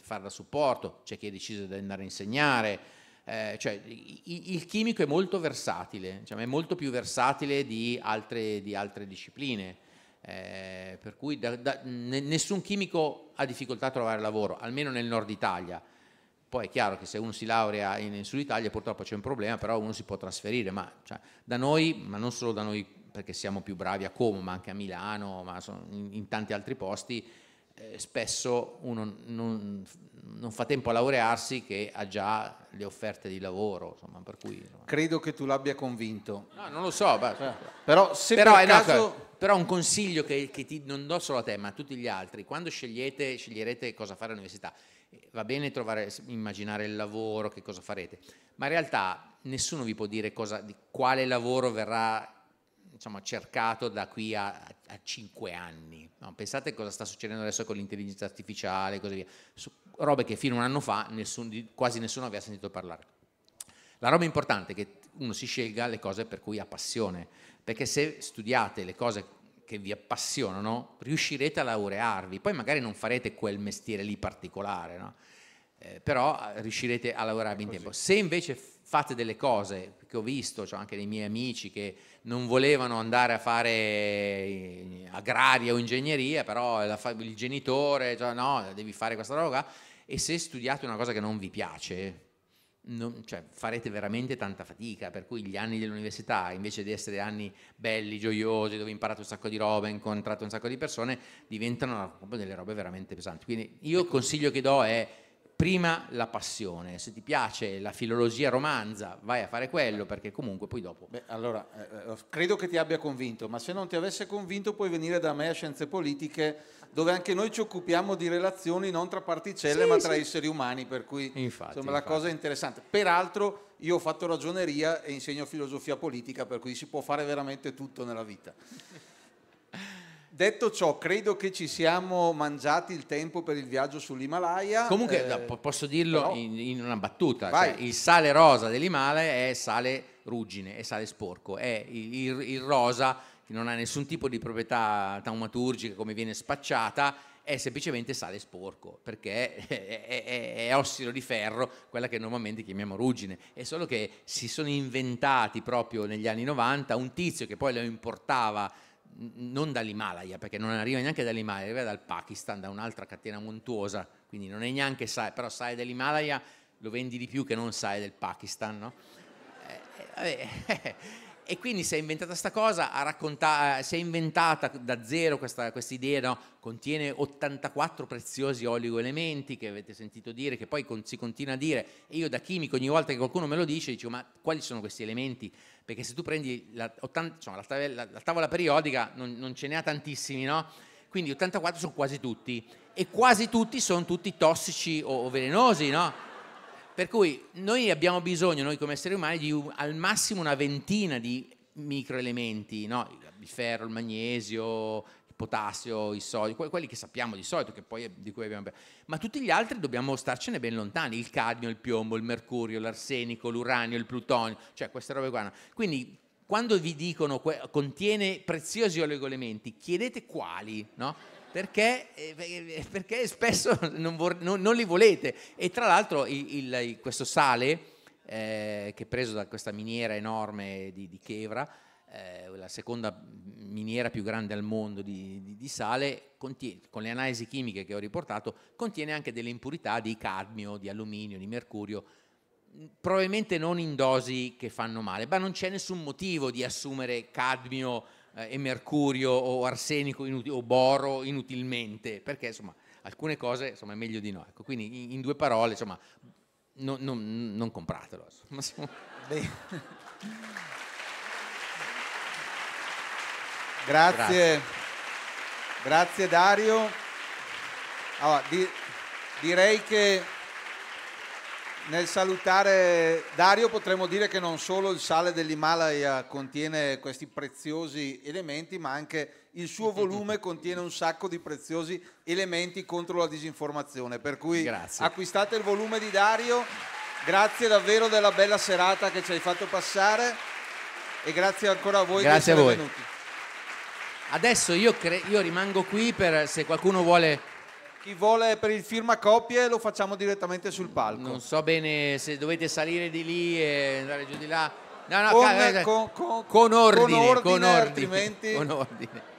fare da supporto, c'è chi ha deciso di andare a insegnare, eh, cioè, il chimico è molto versatile, cioè, è molto più versatile di altre, di altre discipline, eh, per cui da, da, nessun chimico ha difficoltà a trovare lavoro, almeno nel nord Italia. Poi è chiaro che se uno si laurea in, in Sud Italia purtroppo c'è un problema, però uno si può trasferire, ma cioè, da noi, ma non solo da noi perché siamo più bravi a Como, ma anche a Milano, ma in, in tanti altri posti, eh, spesso uno non, non, fa tempo a laurearsi che ha già le offerte di lavoro. Insomma, cui, no. Credo che tu l'abbia convinto. No, non lo so, beh, cioè, però, se però, per caso... no, cioè, però un consiglio che, che, ti non do solo a te, ma a tutti gli altri, quando scegliete, sceglierete cosa fare all'università, eh, va bene trovare, immaginare il lavoro, che cosa farete, ma in realtà nessuno vi può dire cosa, di quale lavoro verrà diciamo, cercato da qui a, a 5 anni. No, pensate cosa sta succedendo adesso con l'intelligenza artificiale e così via, Su, robe che fino a un anno fa nessun, quasi nessuno aveva sentito parlare. La roba importante è che uno si scelga le cose per cui ha passione, perché se studiate le cose che vi appassionano, riuscirete a laurearvi, poi magari non farete quel mestiere lì particolare, no? eh, però riuscirete a lavorarvi in tempo. Se invece fate delle cose che ho visto, cioè anche dei miei amici che non volevano andare a fare eh, agraria o ingegneria, però il genitore, cioè, no, devi fare questa roba qua, e se studiate una cosa che non vi piace, non, cioè, farete veramente tanta fatica, per cui gli anni dell'università, invece di essere anni belli, gioiosi, dove ho imparato un sacco di roba, incontrato un sacco di persone, diventano delle robe veramente pesanti. Quindi io il consiglio che do è prima la passione, se ti piace la filologia romanza vai a fare quello perché comunque poi dopo... Beh, allora, eh, eh credo che ti abbia convinto, ma se non ti avesse convinto puoi venire da me a Scienze Politiche dove anche noi ci occupiamo di relazioni non tra particelle sì, ma tra sì. esseri umani, per cui infatti, insomma, infatti. la cosa è interessante. Peraltro io ho fatto ragioneria e insegno filosofia politica, per cui si può fare veramente tutto nella vita. Detto ciò, credo che ci siamo mangiati il tempo per il viaggio sull'Himalaya. Comunque, eh, posso dirlo però, in, in, una battuta: cioè, il sale rosa dell'Himalaya è sale ruggine, è sale sporco, è il, il, il rosa che non ha nessun tipo di proprietà taumaturgica come viene spacciata è semplicemente sale sporco, perché è, è, è, ossido di ferro, quella che normalmente chiamiamo ruggine. È solo che si sono inventati proprio negli anni 90 un tizio che poi lo importava non dall'Himalaya, perché non arriva neanche dall'Himalaya, arriva dal Pakistan, da un'altra catena montuosa, quindi non è neanche sai, però sai dell'Himalaya lo vendi di più che non sai del Pakistan, no? Eh, eh, vabbè, eh, e quindi si è inventata questa cosa, racconta- eh, si è inventata da zero questa idea, no? contiene 84 preziosi oligoelementi che avete sentito dire, che poi con- si continua a dire, e io da chimico ogni volta che qualcuno me lo dice dico ma quali sono questi elementi? Perché se tu prendi la, 80, insomma, la, tav- la, la tavola periodica non, non ce ne ha tantissimi, no? quindi 84 sono quasi tutti e quasi tutti sono tutti tossici o, o velenosi, no? Per cui noi abbiamo bisogno, noi come esseri umani, di un, al massimo una ventina di microelementi, no? il ferro, il magnesio, il potassio, i sodi, quelli che sappiamo di solito, di cui abbiamo ma tutti gli altri dobbiamo starcene ben lontani, il cadmio, il piombo, il mercurio, l'arsenico, l'uranio, il plutonio, cioè queste robe qua. Quindi quando vi dicono que- contiene preziosi oligoelementi, chiedete quali, no? Perché, eh, eh, perché spesso non, vor, non, non, li volete. E tra l'altro il, il, questo sale, eh, che è preso da questa miniera enorme di, di Chevra, eh, la seconda miniera più grande al mondo di, di, di sale, contiene, con le analisi chimiche che ho riportato, contiene anche delle impurità di cadmio, di alluminio, di mercurio, probabilmente non in dosi che fanno male, ma non c'è nessun motivo di assumere cadmio eh, e mercurio o arsenico inuti- o boro inutilmente, perché insomma alcune cose insomma, è meglio di no. Ecco, quindi in, in, due parole, insomma, no, no, non compratelo. Insomma. Grazie. Grazie. Grazie Dario. Allora, di- direi che nel salutare Dario potremmo dire che non solo il sale dell'Himalaya contiene questi preziosi elementi, ma anche il suo volume contiene un sacco di preziosi elementi contro la disinformazione. Per cui grazie. acquistate il volume di Dario, grazie davvero della bella serata che ci hai fatto passare e grazie ancora a voi grazie che siete venuti. Adesso io, cre- io rimango qui per se qualcuno vuole chi vuole per il firmacopie lo facciamo direttamente sul palco. Non so bene se dovete salire di lì e andare giù di là. No, no, con, eh, con, con, con ordine, ordine, con ordine. Altrimenti... Con ordine.